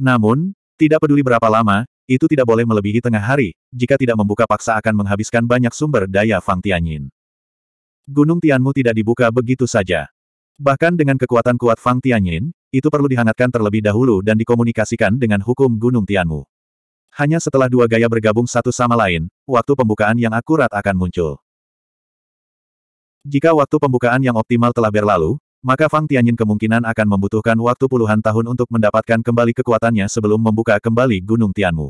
Namun, tidak peduli berapa lama, itu tidak boleh melebihi tengah hari, jika tidak membuka paksa akan menghabiskan banyak sumber daya Fang Tianyin. Gunung Tianmu tidak dibuka begitu saja. Bahkan dengan kekuatan kuat Fang Tianyin, itu perlu dihangatkan terlebih dahulu dan dikomunikasikan dengan hukum Gunung Tianmu. Hanya setelah dua gaya bergabung satu sama lain, waktu pembukaan yang akurat akan muncul. Jika waktu pembukaan yang optimal telah berlalu, maka Fang Tianyin kemungkinan akan membutuhkan waktu puluhan tahun untuk mendapatkan kembali kekuatannya sebelum membuka kembali Gunung Tianmu.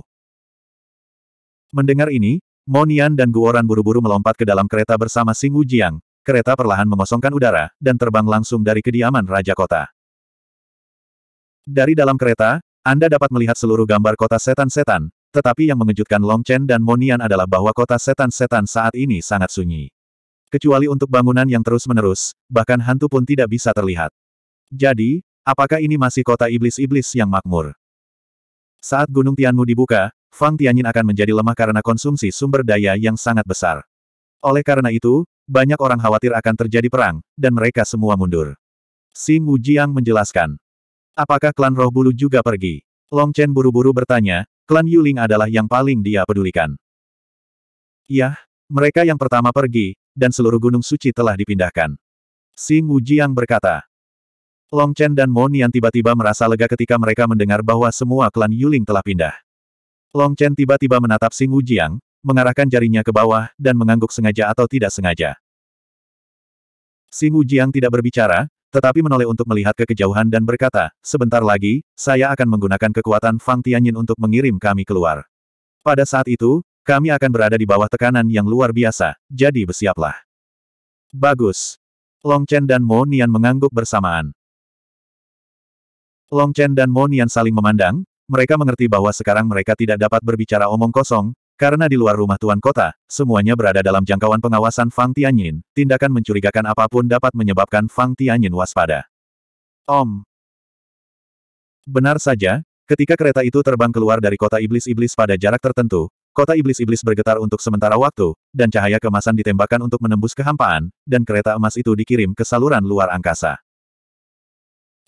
Mendengar ini, Monian dan Guoran buru-buru melompat ke dalam kereta bersama Sing Wujiang, Kereta perlahan mengosongkan udara, dan terbang langsung dari kediaman Raja Kota. Dari dalam kereta, Anda dapat melihat seluruh gambar kota setan-setan, tetapi yang mengejutkan Long Chen dan Monian adalah bahwa kota setan-setan saat ini sangat sunyi. Kecuali untuk bangunan yang terus-menerus, bahkan hantu pun tidak bisa terlihat. Jadi, apakah ini masih kota iblis-iblis yang makmur? Saat Gunung Tianmu dibuka, Fang Tianyin akan menjadi lemah karena konsumsi sumber daya yang sangat besar. Oleh karena itu, banyak orang khawatir akan terjadi perang, dan mereka semua mundur. Mu Jiang menjelaskan. Apakah klan roh bulu juga pergi? Long Chen buru-buru bertanya, klan Yuling adalah yang paling dia pedulikan. Yah, mereka yang pertama pergi, dan seluruh gunung suci telah dipindahkan. Mu Jiang berkata. Long Chen dan Mo Nian tiba-tiba merasa lega ketika mereka mendengar bahwa semua klan Yuling telah pindah. Long Chen tiba-tiba menatap Xing Jiang mengarahkan jarinya ke bawah, dan mengangguk sengaja atau tidak sengaja. Xing Jiang tidak berbicara, tetapi menoleh untuk melihat ke kejauhan dan berkata, sebentar lagi, saya akan menggunakan kekuatan Fang Tianyin untuk mengirim kami keluar. Pada saat itu, kami akan berada di bawah tekanan yang luar biasa, jadi bersiaplah. Bagus. Long Chen dan Mo Nian mengangguk bersamaan. Long Chen dan Mo Nian saling memandang, mereka mengerti bahwa sekarang mereka tidak dapat berbicara omong kosong, karena di luar rumah tuan kota, semuanya berada dalam jangkauan pengawasan Fang Tianyin, tindakan mencurigakan apapun dapat menyebabkan Fang Tianyin waspada. Om. Benar saja, ketika kereta itu terbang keluar dari kota iblis-iblis pada jarak tertentu, kota iblis-iblis bergetar untuk sementara waktu, dan cahaya kemasan ditembakkan untuk menembus kehampaan, dan kereta emas itu dikirim ke saluran luar angkasa.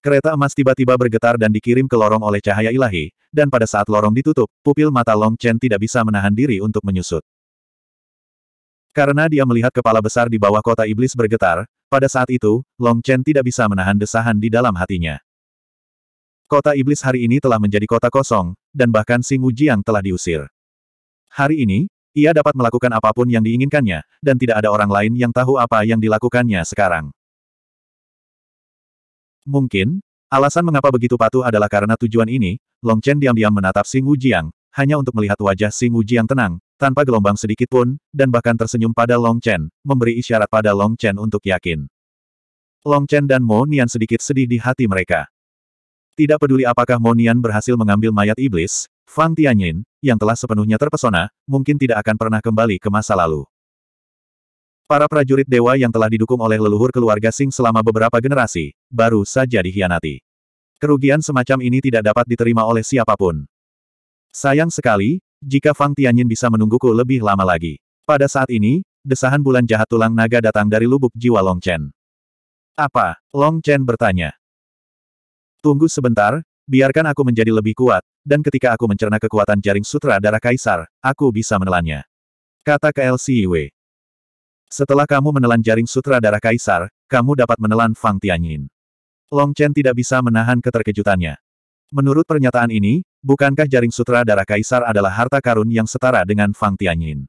Kereta emas tiba-tiba bergetar dan dikirim ke lorong oleh cahaya ilahi, dan pada saat lorong ditutup, pupil mata Long Chen tidak bisa menahan diri untuk menyusut. Karena dia melihat kepala besar di bawah kota iblis bergetar, pada saat itu, Long Chen tidak bisa menahan desahan di dalam hatinya. Kota iblis hari ini telah menjadi kota kosong, dan bahkan Sing Wujiang telah diusir. Hari ini, ia dapat melakukan apapun yang diinginkannya, dan tidak ada orang lain yang tahu apa yang dilakukannya sekarang. Mungkin, alasan mengapa begitu patuh adalah karena tujuan ini, Long Chen diam-diam menatap Sing Jiang, hanya untuk melihat wajah Sing Jiang tenang, tanpa gelombang sedikit pun, dan bahkan tersenyum pada Long Chen, memberi isyarat pada Long Chen untuk yakin. Long Chen dan Mo Nian sedikit sedih di hati mereka. Tidak peduli apakah Mo Nian berhasil mengambil mayat iblis, Fang Tianyin, yang telah sepenuhnya terpesona, mungkin tidak akan pernah kembali ke masa lalu. Para prajurit dewa yang telah didukung oleh leluhur keluarga Sing selama beberapa generasi, baru saja dikhianati. Kerugian semacam ini tidak dapat diterima oleh siapapun. Sayang sekali, jika Fang Tianyin bisa menungguku lebih lama lagi. Pada saat ini, desahan bulan jahat tulang naga datang dari lubuk jiwa Long Chen. Apa? Long Chen bertanya. Tunggu sebentar, biarkan aku menjadi lebih kuat, dan ketika aku mencerna kekuatan jaring sutra darah kaisar, aku bisa menelannya. Kata KLCIW. Setelah kamu menelan jaring sutra darah kaisar, kamu dapat menelan Fang Tianyin. Long Chen tidak bisa menahan keterkejutannya. Menurut pernyataan ini, bukankah jaring sutra darah kaisar adalah harta karun yang setara dengan Fang Tianyin?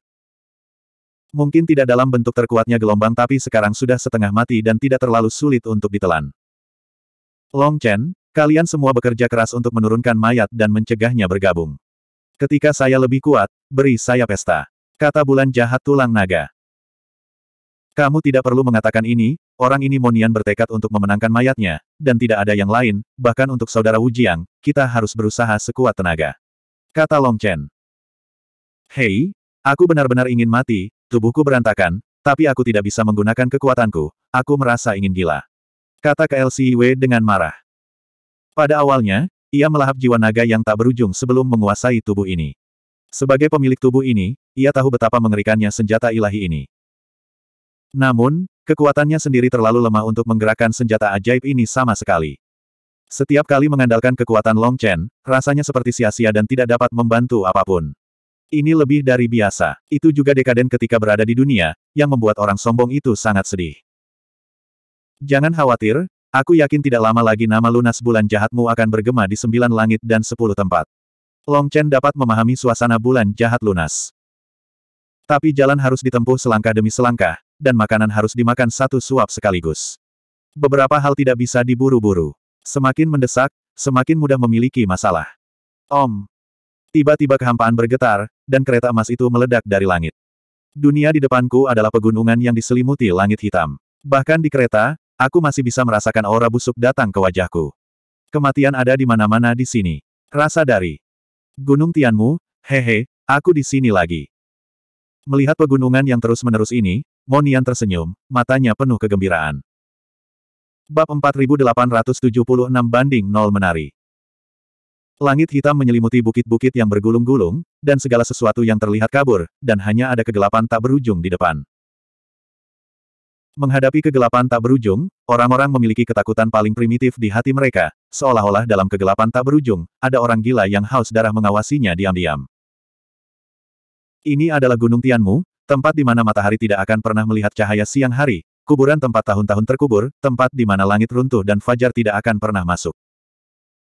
Mungkin tidak dalam bentuk terkuatnya gelombang tapi sekarang sudah setengah mati dan tidak terlalu sulit untuk ditelan. Long Chen, kalian semua bekerja keras untuk menurunkan mayat dan mencegahnya bergabung. Ketika saya lebih kuat, beri saya pesta. Kata bulan jahat tulang naga. Kamu tidak perlu mengatakan ini, orang ini Monian bertekad untuk memenangkan mayatnya, dan tidak ada yang lain, bahkan untuk saudara Wu Jiang, kita harus berusaha sekuat tenaga. Kata Long Chen. Hei, aku benar-benar ingin mati, tubuhku berantakan, tapi aku tidak bisa menggunakan kekuatanku, aku merasa ingin gila. Kata KLCW dengan marah. Pada awalnya, ia melahap jiwa naga yang tak berujung sebelum menguasai tubuh ini. Sebagai pemilik tubuh ini, ia tahu betapa mengerikannya senjata ilahi ini. Namun, kekuatannya sendiri terlalu lemah untuk menggerakkan senjata ajaib ini sama sekali. Setiap kali mengandalkan kekuatan Long Chen, rasanya seperti sia-sia dan tidak dapat membantu apapun. Ini lebih dari biasa. Itu juga dekaden ketika berada di dunia, yang membuat orang sombong itu sangat sedih. Jangan khawatir, aku yakin tidak lama lagi nama lunas bulan jahatmu akan bergema di sembilan langit dan sepuluh tempat. Long Chen dapat memahami suasana bulan jahat lunas. Tapi jalan harus ditempuh selangkah demi selangkah, dan makanan harus dimakan satu suap sekaligus. Beberapa hal tidak bisa diburu-buru. Semakin mendesak, semakin mudah memiliki masalah. Om. Tiba-tiba kehampaan bergetar, dan kereta emas itu meledak dari langit. Dunia di depanku adalah pegunungan yang diselimuti langit hitam. Bahkan di kereta, aku masih bisa merasakan aura busuk datang ke wajahku. Kematian ada di mana-mana di sini. Rasa dari Gunung Tianmu, hehe, aku di sini lagi. Melihat pegunungan yang terus-menerus ini, Monian tersenyum, matanya penuh kegembiraan. Bab 4876 banding 0 menari. Langit hitam menyelimuti bukit-bukit yang bergulung-gulung, dan segala sesuatu yang terlihat kabur, dan hanya ada kegelapan tak berujung di depan. Menghadapi kegelapan tak berujung, orang-orang memiliki ketakutan paling primitif di hati mereka, seolah-olah dalam kegelapan tak berujung, ada orang gila yang haus darah mengawasinya diam-diam. Ini adalah Gunung Tianmu, tempat di mana matahari tidak akan pernah melihat cahaya siang hari, kuburan tempat tahun-tahun terkubur, tempat di mana langit runtuh dan fajar tidak akan pernah masuk.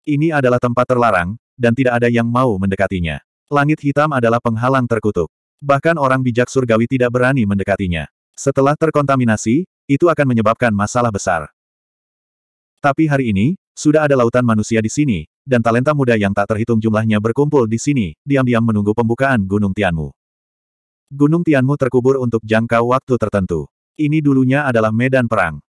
Ini adalah tempat terlarang, dan tidak ada yang mau mendekatinya. Langit hitam adalah penghalang terkutuk. Bahkan orang bijak surgawi tidak berani mendekatinya. Setelah terkontaminasi, itu akan menyebabkan masalah besar. Tapi hari ini, sudah ada lautan manusia di sini, dan talenta muda yang tak terhitung jumlahnya berkumpul di sini, diam-diam menunggu pembukaan Gunung Tianmu. Gunung Tianmu terkubur untuk jangka waktu tertentu. Ini dulunya adalah medan perang.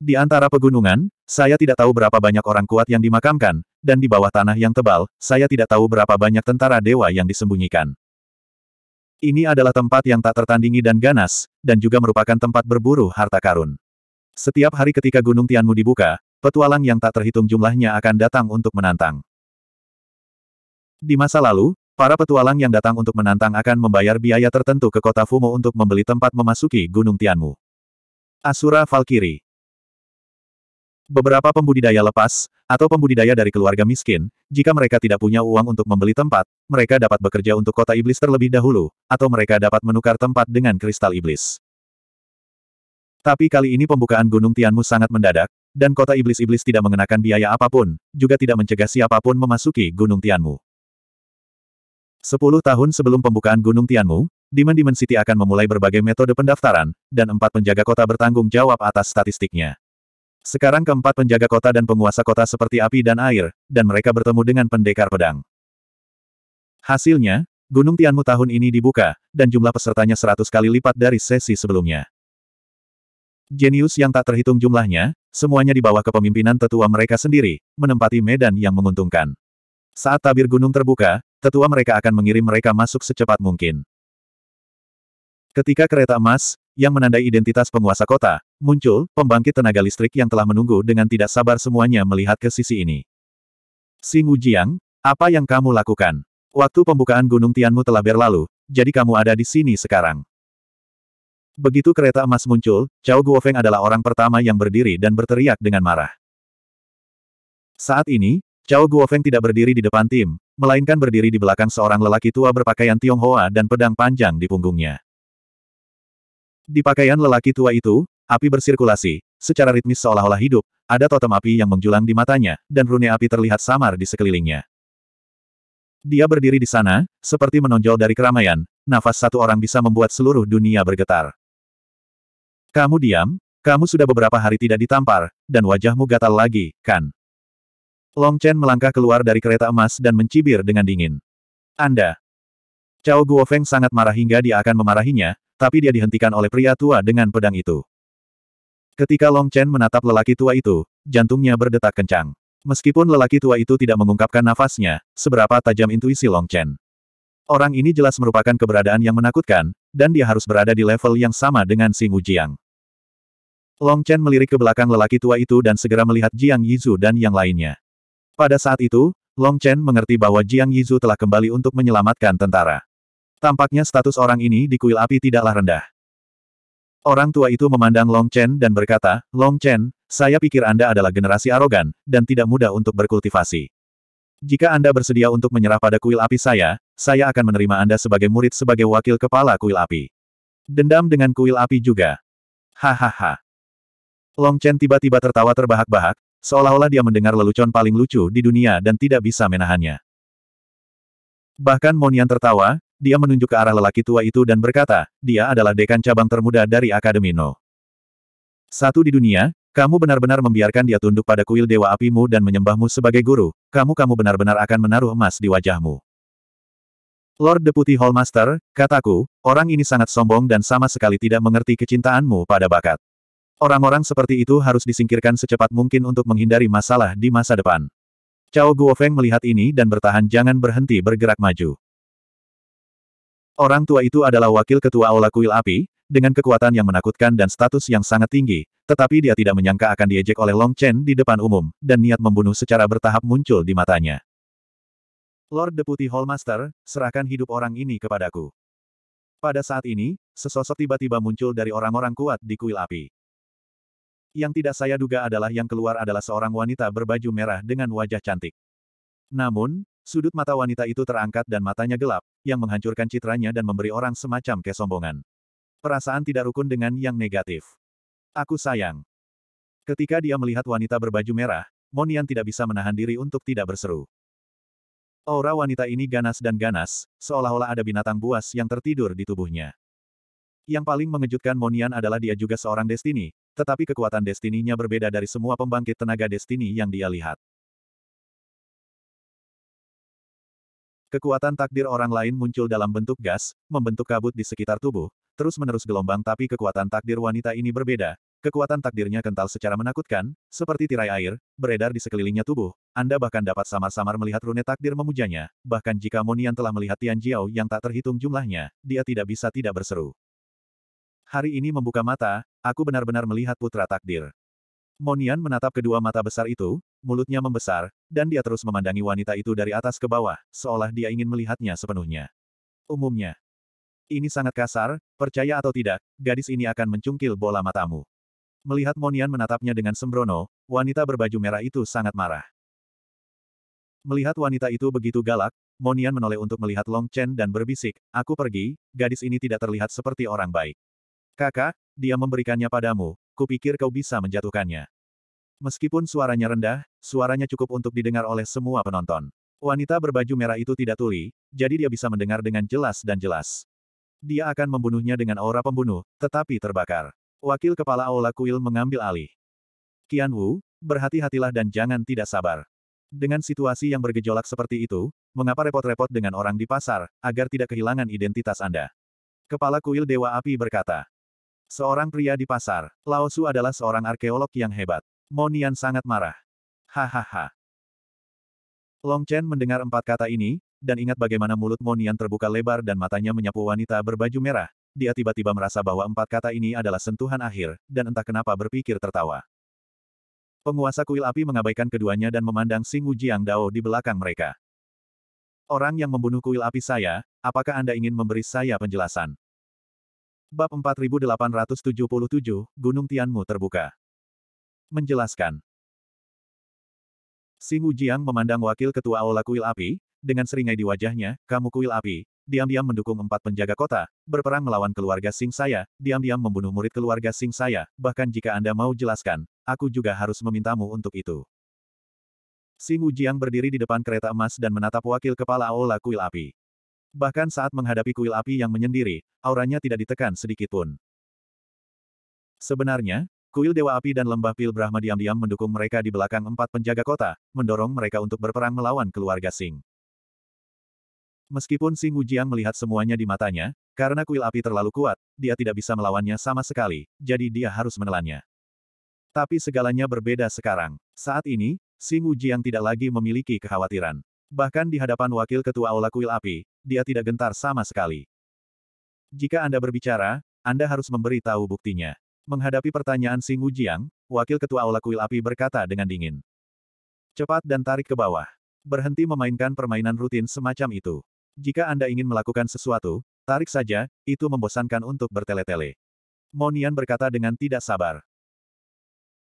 Di antara pegunungan, saya tidak tahu berapa banyak orang kuat yang dimakamkan, dan di bawah tanah yang tebal, saya tidak tahu berapa banyak tentara dewa yang disembunyikan. Ini adalah tempat yang tak tertandingi dan ganas, dan juga merupakan tempat berburu harta karun. Setiap hari ketika Gunung Tianmu dibuka, petualang yang tak terhitung jumlahnya akan datang untuk menantang. Di masa lalu, Para petualang yang datang untuk menantang akan membayar biaya tertentu ke kota Fumo untuk membeli tempat memasuki Gunung Tianmu. Asura Valkyrie Beberapa pembudidaya lepas, atau pembudidaya dari keluarga miskin, jika mereka tidak punya uang untuk membeli tempat, mereka dapat bekerja untuk kota iblis terlebih dahulu, atau mereka dapat menukar tempat dengan kristal iblis. Tapi kali ini pembukaan Gunung Tianmu sangat mendadak, dan kota iblis-iblis tidak mengenakan biaya apapun, juga tidak mencegah siapapun memasuki Gunung Tianmu. Sepuluh tahun sebelum pembukaan Gunung Tianmu, Demon Demon City akan memulai berbagai metode pendaftaran, dan empat penjaga kota bertanggung jawab atas statistiknya. Sekarang keempat penjaga kota dan penguasa kota seperti api dan air, dan mereka bertemu dengan pendekar pedang. Hasilnya, Gunung Tianmu tahun ini dibuka, dan jumlah pesertanya seratus kali lipat dari sesi sebelumnya. Genius yang tak terhitung jumlahnya, semuanya di bawah kepemimpinan tetua mereka sendiri, menempati medan yang menguntungkan. Saat tabir gunung terbuka, tetua mereka akan mengirim mereka masuk secepat mungkin. Ketika kereta emas, yang menandai identitas penguasa kota, muncul, pembangkit tenaga listrik yang telah menunggu dengan tidak sabar semuanya melihat ke sisi ini. Sing Jiang, apa yang kamu lakukan? Waktu pembukaan Gunung Tianmu telah berlalu, jadi kamu ada di sini sekarang. Begitu kereta emas muncul, Cao Guofeng adalah orang pertama yang berdiri dan berteriak dengan marah. Saat ini, Cao Guofeng tidak berdiri di depan tim, melainkan berdiri di belakang seorang lelaki tua berpakaian Tionghoa dan pedang panjang di punggungnya. Di pakaian lelaki tua itu, api bersirkulasi, secara ritmis seolah-olah hidup, ada totem api yang menjulang di matanya, dan rune api terlihat samar di sekelilingnya. Dia berdiri di sana, seperti menonjol dari keramaian, nafas satu orang bisa membuat seluruh dunia bergetar. Kamu diam, kamu sudah beberapa hari tidak ditampar, dan wajahmu gatal lagi, kan? Long Chen melangkah keluar dari kereta emas dan mencibir dengan dingin. Anda. Cao Guofeng sangat marah hingga dia akan memarahinya, tapi dia dihentikan oleh pria tua dengan pedang itu. Ketika Long Chen menatap lelaki tua itu, jantungnya berdetak kencang. Meskipun lelaki tua itu tidak mengungkapkan nafasnya, seberapa tajam intuisi Long Chen. Orang ini jelas merupakan keberadaan yang menakutkan, dan dia harus berada di level yang sama dengan Mu Jiang. Long Chen melirik ke belakang lelaki tua itu dan segera melihat Jiang Yizu dan yang lainnya. Pada saat itu, Long Chen mengerti bahwa Jiang Yizu telah kembali untuk menyelamatkan tentara. Tampaknya status orang ini di kuil api tidaklah rendah. Orang tua itu memandang Long Chen dan berkata, Long Chen, saya pikir Anda adalah generasi arogan, dan tidak mudah untuk berkultivasi. Jika Anda bersedia untuk menyerah pada kuil api saya, saya akan menerima Anda sebagai murid sebagai wakil kepala kuil api. Dendam dengan kuil api juga. Hahaha. Long Chen tiba-tiba tertawa terbahak-bahak, Seolah-olah dia mendengar lelucon paling lucu di dunia dan tidak bisa menahannya. Bahkan Monian tertawa, dia menunjuk ke arah lelaki tua itu dan berkata, dia adalah dekan cabang termuda dari Akademi No. Satu di dunia, kamu benar-benar membiarkan dia tunduk pada kuil dewa apimu dan menyembahmu sebagai guru, kamu-kamu benar-benar akan menaruh emas di wajahmu. Lord Deputy Hallmaster, kataku, orang ini sangat sombong dan sama sekali tidak mengerti kecintaanmu pada bakat. Orang-orang seperti itu harus disingkirkan secepat mungkin untuk menghindari masalah di masa depan. Cao Guofeng melihat ini dan bertahan jangan berhenti bergerak maju. Orang tua itu adalah wakil ketua Aula Kuil Api, dengan kekuatan yang menakutkan dan status yang sangat tinggi, tetapi dia tidak menyangka akan diejek oleh Long Chen di depan umum, dan niat membunuh secara bertahap muncul di matanya. Lord Deputy Hallmaster, serahkan hidup orang ini kepadaku. Pada saat ini, sesosok tiba-tiba muncul dari orang-orang kuat di kuil api. Yang tidak saya duga adalah yang keluar adalah seorang wanita berbaju merah dengan wajah cantik. Namun, sudut mata wanita itu terangkat dan matanya gelap, yang menghancurkan citranya dan memberi orang semacam kesombongan. Perasaan tidak rukun dengan yang negatif. Aku sayang. Ketika dia melihat wanita berbaju merah, Monian tidak bisa menahan diri untuk tidak berseru. Aura wanita ini ganas dan ganas, seolah-olah ada binatang buas yang tertidur di tubuhnya. Yang paling mengejutkan Monian adalah dia juga seorang destini, tetapi kekuatan destininya berbeda dari semua pembangkit tenaga destini yang dia lihat. Kekuatan takdir orang lain muncul dalam bentuk gas, membentuk kabut di sekitar tubuh, terus-menerus gelombang tapi kekuatan takdir wanita ini berbeda. Kekuatan takdirnya kental secara menakutkan, seperti tirai air, beredar di sekelilingnya tubuh. Anda bahkan dapat samar-samar melihat rune takdir memujanya, bahkan jika Monian telah melihat Tian Jiao yang tak terhitung jumlahnya, dia tidak bisa tidak berseru. Hari ini membuka mata, aku benar-benar melihat putra takdir. Monian menatap kedua mata besar itu, mulutnya membesar, dan dia terus memandangi wanita itu dari atas ke bawah, seolah dia ingin melihatnya sepenuhnya. Umumnya, ini sangat kasar, percaya atau tidak, gadis ini akan mencungkil bola matamu. Melihat Monian menatapnya dengan sembrono, wanita berbaju merah itu sangat marah. Melihat wanita itu begitu galak, Monian menoleh untuk melihat Long Chen dan berbisik, aku pergi, gadis ini tidak terlihat seperti orang baik. Kakak, dia memberikannya padamu, kupikir kau bisa menjatuhkannya. Meskipun suaranya rendah, suaranya cukup untuk didengar oleh semua penonton. Wanita berbaju merah itu tidak tuli, jadi dia bisa mendengar dengan jelas dan jelas. Dia akan membunuhnya dengan aura pembunuh, tetapi terbakar. Wakil Kepala Aula Kuil mengambil alih. Qian Wu, berhati-hatilah dan jangan tidak sabar. Dengan situasi yang bergejolak seperti itu, mengapa repot-repot dengan orang di pasar, agar tidak kehilangan identitas Anda? Kepala Kuil Dewa Api berkata. Seorang pria di pasar, Lao Su adalah seorang arkeolog yang hebat. Monian sangat marah. Hahaha. Long Chen mendengar empat kata ini, dan ingat bagaimana mulut Monian terbuka lebar dan matanya menyapu wanita berbaju merah, dia tiba-tiba merasa bahwa empat kata ini adalah sentuhan akhir, dan entah kenapa berpikir tertawa. Penguasa kuil api mengabaikan keduanya dan memandang Sing Wujiang Dao di belakang mereka. Orang yang membunuh kuil api saya, apakah Anda ingin memberi saya penjelasan? Bab 4877, Gunung Tianmu terbuka. Menjelaskan. Sing Wujiang memandang wakil ketua Aula Kuil Api, dengan seringai di wajahnya, kamu Kuil Api, diam-diam mendukung empat penjaga kota, berperang melawan keluarga Sing saya, diam-diam membunuh murid keluarga Sing saya, bahkan jika Anda mau jelaskan, aku juga harus memintamu untuk itu. Sing Wujiang berdiri di depan kereta emas dan menatap wakil kepala Aula Kuil Api. Bahkan saat menghadapi kuil api yang menyendiri, auranya tidak ditekan sedikit pun. Sebenarnya, kuil Dewa Api dan Lembah Pil Brahma diam-diam mendukung mereka di belakang empat penjaga kota, mendorong mereka untuk berperang melawan keluarga sing. Meskipun Sing Wujiang melihat semuanya di matanya, karena kuil api terlalu kuat, dia tidak bisa melawannya sama sekali, jadi dia harus menelannya. Tapi segalanya berbeda sekarang. Saat ini, Sing Wujiang tidak lagi memiliki kekhawatiran. Bahkan di hadapan wakil ketua Aula Kuil Api, dia tidak gentar sama sekali. Jika Anda berbicara, Anda harus memberi tahu buktinya. Menghadapi pertanyaan Sing Wujiang, Wakil Ketua Aula Kuil Api berkata dengan dingin. Cepat dan tarik ke bawah. Berhenti memainkan permainan rutin semacam itu. Jika Anda ingin melakukan sesuatu, tarik saja, itu membosankan untuk bertele-tele. Monian berkata dengan tidak sabar.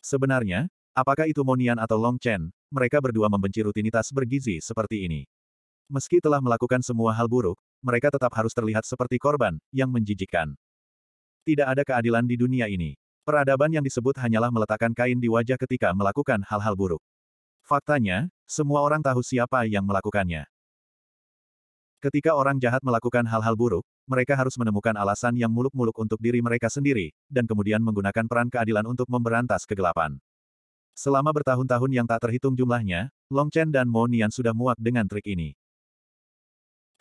Sebenarnya, apakah itu Monian atau Long Chen, mereka berdua membenci rutinitas bergizi seperti ini. Meski telah melakukan semua hal buruk, mereka tetap harus terlihat seperti korban, yang menjijikkan. Tidak ada keadilan di dunia ini. Peradaban yang disebut hanyalah meletakkan kain di wajah ketika melakukan hal-hal buruk. Faktanya, semua orang tahu siapa yang melakukannya. Ketika orang jahat melakukan hal-hal buruk, mereka harus menemukan alasan yang muluk-muluk untuk diri mereka sendiri, dan kemudian menggunakan peran keadilan untuk memberantas kegelapan. Selama bertahun-tahun yang tak terhitung jumlahnya, Long Chen dan Mo Nian sudah muak dengan trik ini.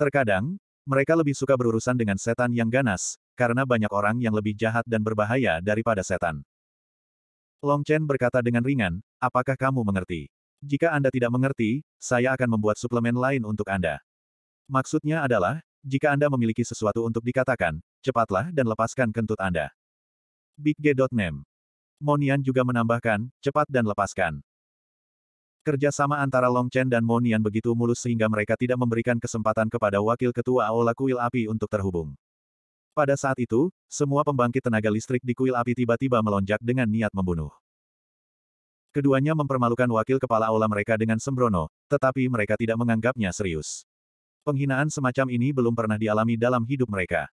Terkadang, mereka lebih suka berurusan dengan setan yang ganas, karena banyak orang yang lebih jahat dan berbahaya daripada setan. Long Chen berkata dengan ringan, apakah kamu mengerti? Jika Anda tidak mengerti, saya akan membuat suplemen lain untuk Anda. Maksudnya adalah, jika Anda memiliki sesuatu untuk dikatakan, cepatlah dan lepaskan kentut Anda. Big G.Name. Monian juga menambahkan, cepat dan lepaskan. Kerjasama antara Long Chen dan Mo Nian begitu mulus sehingga mereka tidak memberikan kesempatan kepada Wakil Ketua Aula Kuil Api untuk terhubung. Pada saat itu, semua pembangkit tenaga listrik di kuil api tiba-tiba melonjak dengan niat membunuh. Keduanya mempermalukan wakil kepala aula mereka dengan sembrono, tetapi mereka tidak menganggapnya serius. Penghinaan semacam ini belum pernah dialami dalam hidup mereka.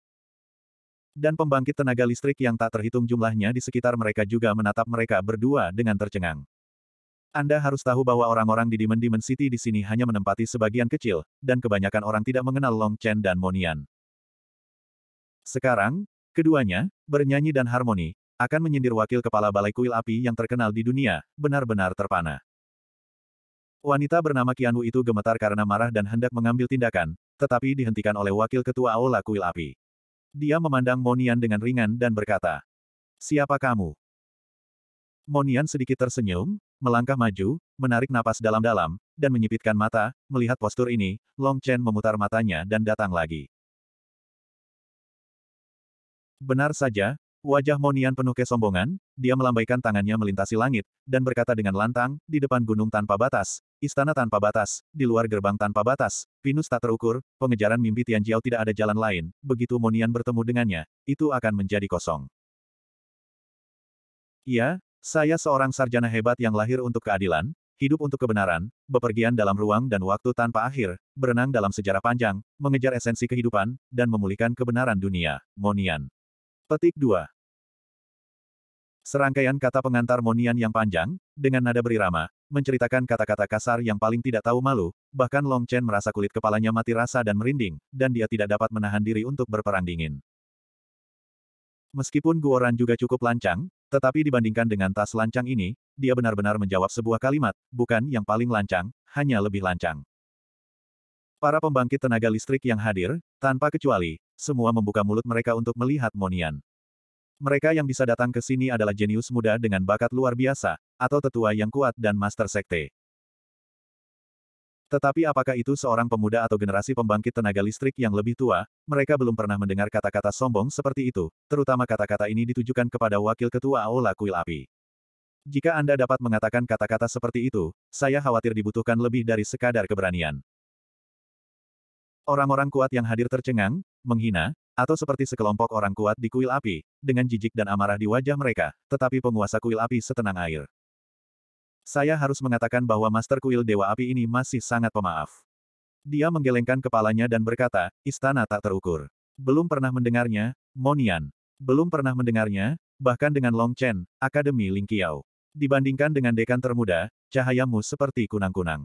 Dan pembangkit tenaga listrik yang tak terhitung jumlahnya di sekitar mereka juga menatap mereka berdua dengan tercengang. Anda harus tahu bahwa orang-orang di Demon Demon City di sini hanya menempati sebagian kecil, dan kebanyakan orang tidak mengenal Long Chen dan Monian. Sekarang, keduanya, bernyanyi dan harmoni, akan menyindir wakil kepala balai kuil api yang terkenal di dunia, benar-benar terpana. Wanita bernama Qianwu itu gemetar karena marah dan hendak mengambil tindakan, tetapi dihentikan oleh wakil ketua Aula Kuil Api. Dia memandang Monian dengan ringan dan berkata, Siapa kamu? Monian sedikit tersenyum, melangkah maju, menarik napas dalam-dalam, dan menyipitkan mata, melihat postur ini, Long Chen memutar matanya dan datang lagi. Benar saja, wajah Monian penuh kesombongan, dia melambaikan tangannya melintasi langit, dan berkata dengan lantang, di depan gunung tanpa batas, istana tanpa batas, di luar gerbang tanpa batas, pinus tak terukur, pengejaran mimpi Tianjiao tidak ada jalan lain, begitu Monian bertemu dengannya, itu akan menjadi kosong. Iya. Saya seorang sarjana hebat yang lahir untuk keadilan, hidup untuk kebenaran, bepergian dalam ruang dan waktu tanpa akhir, berenang dalam sejarah panjang, mengejar esensi kehidupan, dan memulihkan kebenaran dunia. Monian. Petik 2. Serangkaian kata pengantar Monian yang panjang, dengan nada berirama, menceritakan kata-kata kasar yang paling tidak tahu malu, bahkan Long Chen merasa kulit kepalanya mati rasa dan merinding, dan dia tidak dapat menahan diri untuk berperang dingin. Meskipun Guoran juga cukup lancang, tetapi dibandingkan dengan tas lancang ini, dia benar-benar menjawab sebuah kalimat, bukan yang paling lancang, hanya lebih lancang. Para pembangkit tenaga listrik yang hadir, tanpa kecuali, semua membuka mulut mereka untuk melihat Monian. Mereka yang bisa datang ke sini adalah jenius muda dengan bakat luar biasa, atau tetua yang kuat dan master sekte. Tetapi apakah itu seorang pemuda atau generasi pembangkit tenaga listrik yang lebih tua, mereka belum pernah mendengar kata-kata sombong seperti itu, terutama kata-kata ini ditujukan kepada Wakil Ketua Aula Kuil Api. Jika Anda dapat mengatakan kata-kata seperti itu, saya khawatir dibutuhkan lebih dari sekadar keberanian. Orang-orang kuat yang hadir tercengang, menghina, atau seperti sekelompok orang kuat di kuil api, dengan jijik dan amarah di wajah mereka, tetapi penguasa kuil api setenang air. Saya harus mengatakan bahwa Master Kuil Dewa Api ini masih sangat pemaaf. Dia menggelengkan kepalanya dan berkata, istana tak terukur. Belum pernah mendengarnya, Monian. Belum pernah mendengarnya, bahkan dengan Long Chen, Akademi Ling Lingqiao. Dibandingkan dengan dekan termuda, cahayamu seperti kunang-kunang.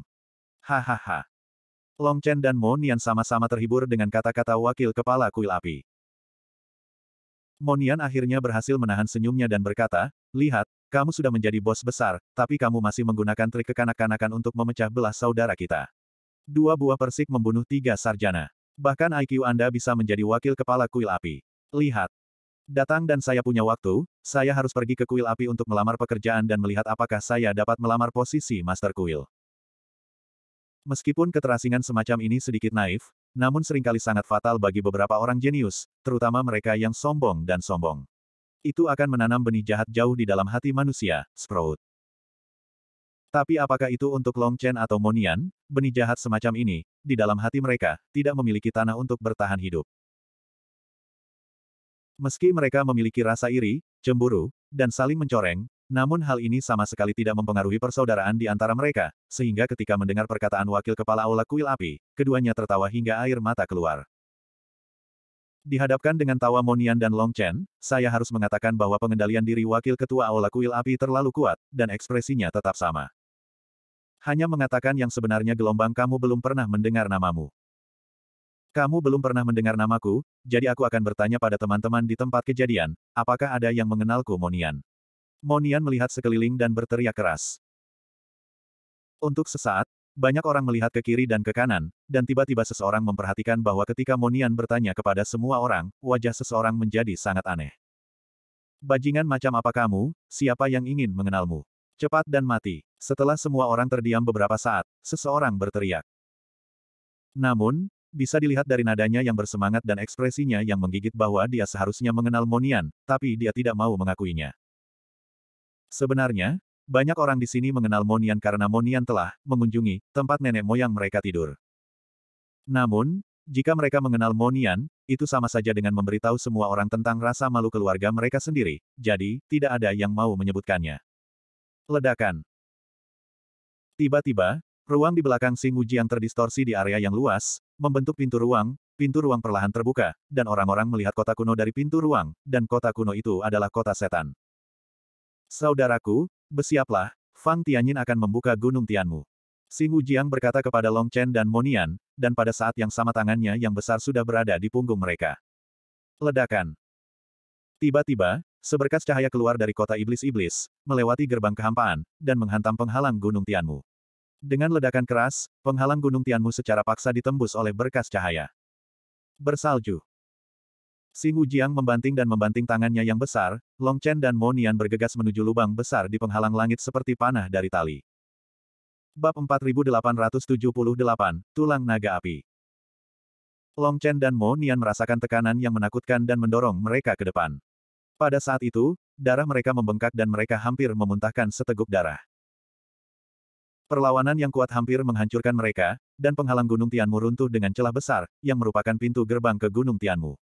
Hahaha. Long Chen dan Monian sama-sama terhibur dengan kata-kata wakil kepala kuil api. Monian akhirnya berhasil menahan senyumnya dan berkata, Lihat, kamu sudah menjadi bos besar, tapi kamu masih menggunakan trik kekanak-kanakan untuk memecah belah saudara kita. Dua buah persik membunuh tiga sarjana. Bahkan IQ Anda bisa menjadi wakil kepala kuil api. Lihat. Datang dan saya punya waktu, saya harus pergi ke kuil api untuk melamar pekerjaan dan melihat apakah saya dapat melamar posisi master kuil. Meskipun keterasingan semacam ini sedikit naif, namun seringkali sangat fatal bagi beberapa orang jenius, terutama mereka yang sombong dan sombong itu akan menanam benih jahat jauh di dalam hati manusia, Sprout. Tapi apakah itu untuk Long Chen atau Monian, benih jahat semacam ini, di dalam hati mereka, tidak memiliki tanah untuk bertahan hidup. Meski mereka memiliki rasa iri, cemburu, dan saling mencoreng, namun hal ini sama sekali tidak mempengaruhi persaudaraan di antara mereka, sehingga ketika mendengar perkataan wakil kepala aula kuil api, keduanya tertawa hingga air mata keluar. Dihadapkan dengan tawa Monian dan Long Chen, saya harus mengatakan bahwa pengendalian diri wakil ketua Aula Kuil Api terlalu kuat, dan ekspresinya tetap sama. Hanya mengatakan yang sebenarnya gelombang kamu belum pernah mendengar namamu. Kamu belum pernah mendengar namaku, jadi aku akan bertanya pada teman-teman di tempat kejadian, apakah ada yang mengenalku Monian? Monian melihat sekeliling dan berteriak keras. Untuk sesaat, banyak orang melihat ke kiri dan ke kanan, dan tiba-tiba seseorang memperhatikan bahwa ketika Monian bertanya kepada semua orang, wajah seseorang menjadi sangat aneh. Bajingan macam apa kamu, siapa yang ingin mengenalmu? Cepat dan mati. Setelah semua orang terdiam beberapa saat, seseorang berteriak. Namun, bisa dilihat dari nadanya yang bersemangat dan ekspresinya yang menggigit bahwa dia seharusnya mengenal Monian, tapi dia tidak mau mengakuinya. Sebenarnya, banyak orang di sini mengenal Monian karena Monian telah mengunjungi tempat nenek moyang mereka tidur. Namun, jika mereka mengenal Monian, itu sama saja dengan memberitahu semua orang tentang rasa malu keluarga mereka sendiri, jadi, tidak ada yang mau menyebutkannya. Ledakan Tiba-tiba, ruang di belakang Sing yang terdistorsi di area yang luas, membentuk pintu ruang, pintu ruang perlahan terbuka, dan orang-orang melihat kota kuno dari pintu ruang, dan kota kuno itu adalah kota setan. Saudaraku, bersiaplah, Fang Tianyin akan membuka gunung Tianmu. Sing Wujiang berkata kepada Long Chen dan Monian, dan pada saat yang sama tangannya yang besar sudah berada di punggung mereka. Ledakan. Tiba-tiba, seberkas cahaya keluar dari kota iblis-iblis, melewati gerbang kehampaan, dan menghantam penghalang gunung Tianmu. Dengan ledakan keras, penghalang gunung Tianmu secara paksa ditembus oleh berkas cahaya. Bersalju. Si Xing Jiang membanting dan membanting tangannya yang besar, Long Chen dan Mo Nian bergegas menuju lubang besar di penghalang langit seperti panah dari tali. Bab 4878, Tulang Naga Api Long Chen dan Mo Nian merasakan tekanan yang menakutkan dan mendorong mereka ke depan. Pada saat itu, darah mereka membengkak dan mereka hampir memuntahkan seteguk darah. Perlawanan yang kuat hampir menghancurkan mereka, dan penghalang Gunung Tianmu runtuh dengan celah besar, yang merupakan pintu gerbang ke Gunung Tianmu.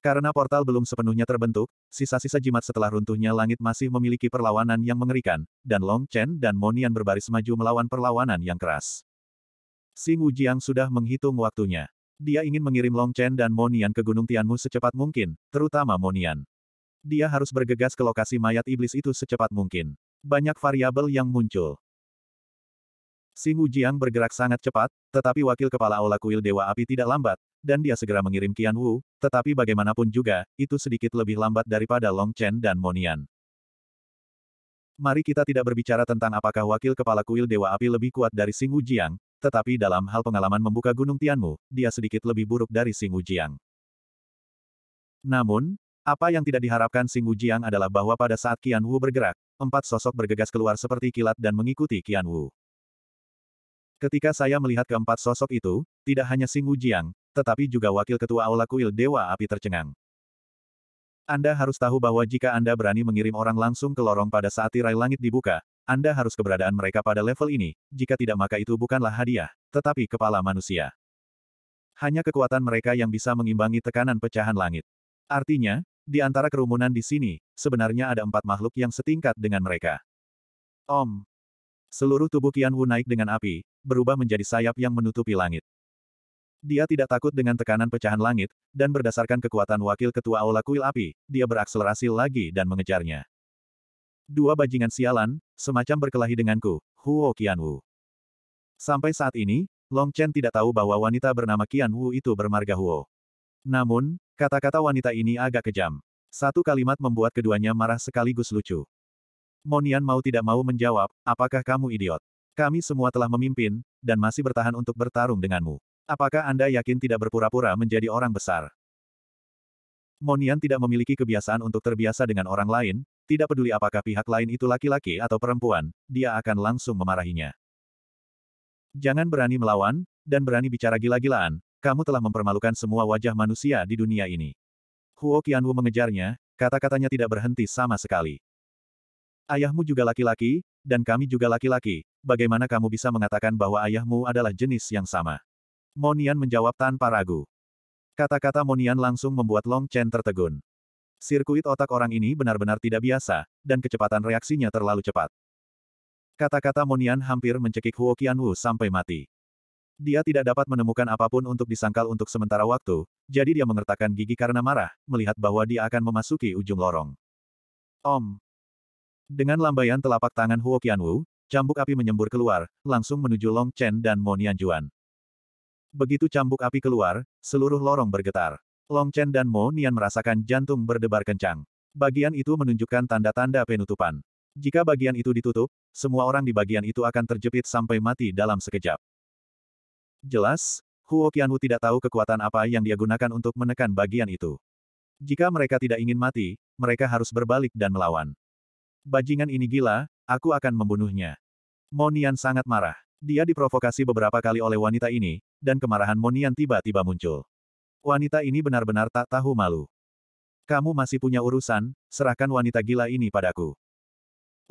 Karena portal belum sepenuhnya terbentuk, sisa-sisa jimat setelah runtuhnya langit masih memiliki perlawanan yang mengerikan, dan Long Chen dan Monian berbaris maju melawan perlawanan yang keras. Sing Wujiang sudah menghitung waktunya. Dia ingin mengirim Long Chen dan Monian ke Gunung Tianmu secepat mungkin, terutama Monian. Dia harus bergegas ke lokasi mayat iblis itu secepat mungkin. Banyak variabel yang muncul. Sing Wujiang bergerak sangat cepat, tetapi wakil kepala Aula Kuil Dewa Api tidak lambat, dan dia segera mengirim Qian Wu, tetapi bagaimanapun juga, itu sedikit lebih lambat daripada Long Chen dan Monian. Mari kita tidak berbicara tentang apakah wakil kepala kuil Dewa Api lebih kuat dari Sing Wujiang, tetapi dalam hal pengalaman membuka Gunung Tianmu, dia sedikit lebih buruk dari Sing Wujiang. Namun, apa yang tidak diharapkan Sing Wujiang adalah bahwa pada saat Qian Wu bergerak, empat sosok bergegas keluar seperti kilat dan mengikuti Qian Wu. Ketika saya melihat keempat sosok itu, tidak hanya Sing Wujiang, tetapi juga wakil ketua Aula Kuil Dewa Api tercengang. Anda harus tahu bahwa jika Anda berani mengirim orang langsung ke lorong pada saat tirai langit dibuka, Anda harus keberadaan mereka pada level ini, jika tidak maka itu bukanlah hadiah, tetapi kepala manusia. Hanya kekuatan mereka yang bisa mengimbangi tekanan pecahan langit. Artinya, di antara kerumunan di sini, sebenarnya ada empat makhluk yang setingkat dengan mereka. Om. Seluruh tubuh Kian Wu naik dengan api, berubah menjadi sayap yang menutupi langit. Dia tidak takut dengan tekanan pecahan langit, dan berdasarkan kekuatan wakil ketua Aula Kuil Api, dia berakselerasi lagi dan mengejarnya. Dua bajingan sialan, semacam berkelahi denganku, Huo Qianwu. Sampai saat ini, Long Chen tidak tahu bahwa wanita bernama Qianwu itu bermarga Huo. Namun, kata-kata wanita ini agak kejam. Satu kalimat membuat keduanya marah sekaligus lucu. Monian mau tidak mau menjawab, apakah kamu idiot? Kami semua telah memimpin, dan masih bertahan untuk bertarung denganmu. Apakah Anda yakin tidak berpura-pura menjadi orang besar? Monian tidak memiliki kebiasaan untuk terbiasa dengan orang lain, tidak peduli apakah pihak lain itu laki-laki atau perempuan, dia akan langsung memarahinya. Jangan berani melawan, dan berani bicara gila-gilaan, kamu telah mempermalukan semua wajah manusia di dunia ini. Huo Qianwu mengejarnya, kata-katanya tidak berhenti sama sekali. Ayahmu juga laki-laki, dan kami juga laki-laki, bagaimana kamu bisa mengatakan bahwa ayahmu adalah jenis yang sama? Monian menjawab tanpa ragu. Kata-kata Monian langsung membuat Long Chen tertegun. Sirkuit otak orang ini benar-benar tidak biasa, dan kecepatan reaksinya terlalu cepat. Kata-kata Monian hampir mencekik Huo Qianwu sampai mati. Dia tidak dapat menemukan apapun untuk disangkal untuk sementara waktu, jadi dia mengertakkan gigi karena marah, melihat bahwa dia akan memasuki ujung lorong. Om. Dengan lambaian telapak tangan Huo Qianwu, cambuk api menyembur keluar, langsung menuju Long Chen dan Monian Juan. Begitu cambuk api keluar, seluruh lorong bergetar. Long Chen dan Mo Nian merasakan jantung berdebar kencang. Bagian itu menunjukkan tanda-tanda penutupan. Jika bagian itu ditutup, semua orang di bagian itu akan terjepit sampai mati dalam sekejap. Jelas, Huo Qianwu tidak tahu kekuatan apa yang dia gunakan untuk menekan bagian itu. Jika mereka tidak ingin mati, mereka harus berbalik dan melawan. Bajingan ini gila, aku akan membunuhnya. Mo Nian sangat marah. Dia diprovokasi beberapa kali oleh wanita ini, dan kemarahan Monian tiba-tiba muncul. Wanita ini benar-benar tak tahu malu. Kamu masih punya urusan, serahkan wanita gila ini padaku.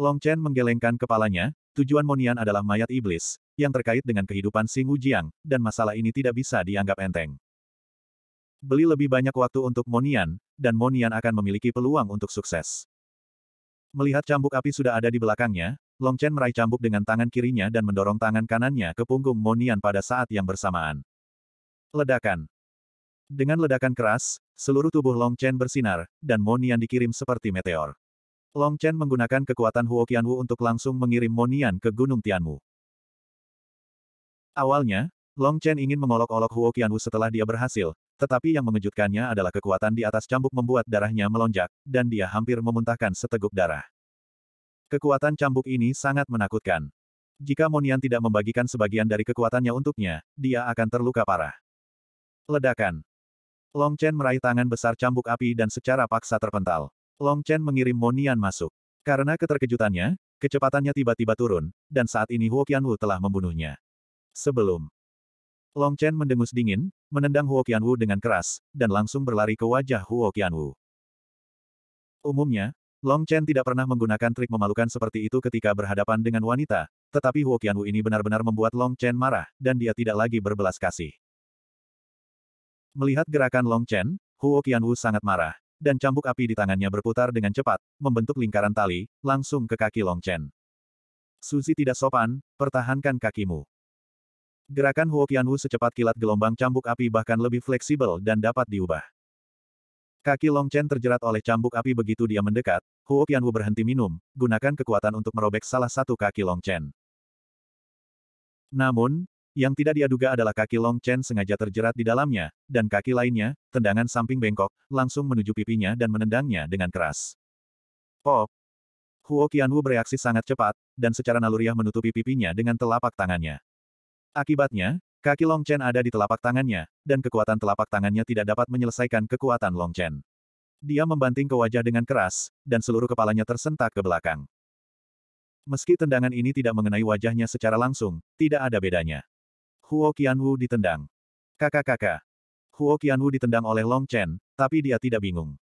Long Chen menggelengkan kepalanya, tujuan Monian adalah mayat iblis, yang terkait dengan kehidupan Sing Jiang, dan masalah ini tidak bisa dianggap enteng. Beli lebih banyak waktu untuk Monian, dan Monian akan memiliki peluang untuk sukses. Melihat cambuk api sudah ada di belakangnya, Long Chen meraih cambuk dengan tangan kirinya dan mendorong tangan kanannya ke punggung Monian pada saat yang bersamaan. Ledakan. Dengan ledakan keras, seluruh tubuh Long Chen bersinar, dan Monian dikirim seperti meteor. Long Chen menggunakan kekuatan Huo Qianwu untuk langsung mengirim Monian ke Gunung Tianwu. Awalnya, Long Chen ingin mengolok-olok Huo Qianwu setelah dia berhasil, tetapi yang mengejutkannya adalah kekuatan di atas cambuk membuat darahnya melonjak, dan dia hampir memuntahkan seteguk darah. Kekuatan cambuk ini sangat menakutkan. Jika Monian tidak membagikan sebagian dari kekuatannya untuknya, dia akan terluka parah. Ledakan. Long Chen meraih tangan besar cambuk api dan secara paksa terpental. Long Chen mengirim Monian masuk. Karena keterkejutannya, kecepatannya tiba-tiba turun, dan saat ini Huo Qianwu telah membunuhnya. Sebelum Long Chen mendengus dingin, menendang Huo Qianwu dengan keras, dan langsung berlari ke wajah Huo Qianwu. Umumnya, Long Chen tidak pernah menggunakan trik memalukan seperti itu ketika berhadapan dengan wanita, tetapi Huo Qianwu ini benar-benar membuat Long Chen marah, dan dia tidak lagi berbelas kasih. Melihat gerakan Long Chen, Huo Qianwu sangat marah, dan cambuk api di tangannya berputar dengan cepat, membentuk lingkaran tali, langsung ke kaki Long Chen. Suzy tidak sopan, pertahankan kakimu. Gerakan Huo Qianwu secepat kilat gelombang cambuk api bahkan lebih fleksibel dan dapat diubah. Kaki Long Chen terjerat oleh cambuk api begitu dia mendekat, Huo Qianwu berhenti minum, gunakan kekuatan untuk merobek salah satu kaki Long Chen. Namun, yang tidak dia duga adalah kaki Long Chen sengaja terjerat di dalamnya, dan kaki lainnya, tendangan samping bengkok, langsung menuju pipinya dan menendangnya dengan keras. Pop! Oh! Huo Qianwu bereaksi sangat cepat, dan secara naluriah menutupi pipinya dengan telapak tangannya. Akibatnya, Kaki Long Chen ada di telapak tangannya, dan kekuatan telapak tangannya tidak dapat menyelesaikan kekuatan Long Chen. Dia membanting ke wajah dengan keras, dan seluruh kepalanya tersentak ke belakang. Meski tendangan ini tidak mengenai wajahnya secara langsung, tidak ada bedanya. Huo Qianwu ditendang. Kakak-kakak. Huo Qianwu ditendang oleh Long Chen, tapi dia tidak bingung.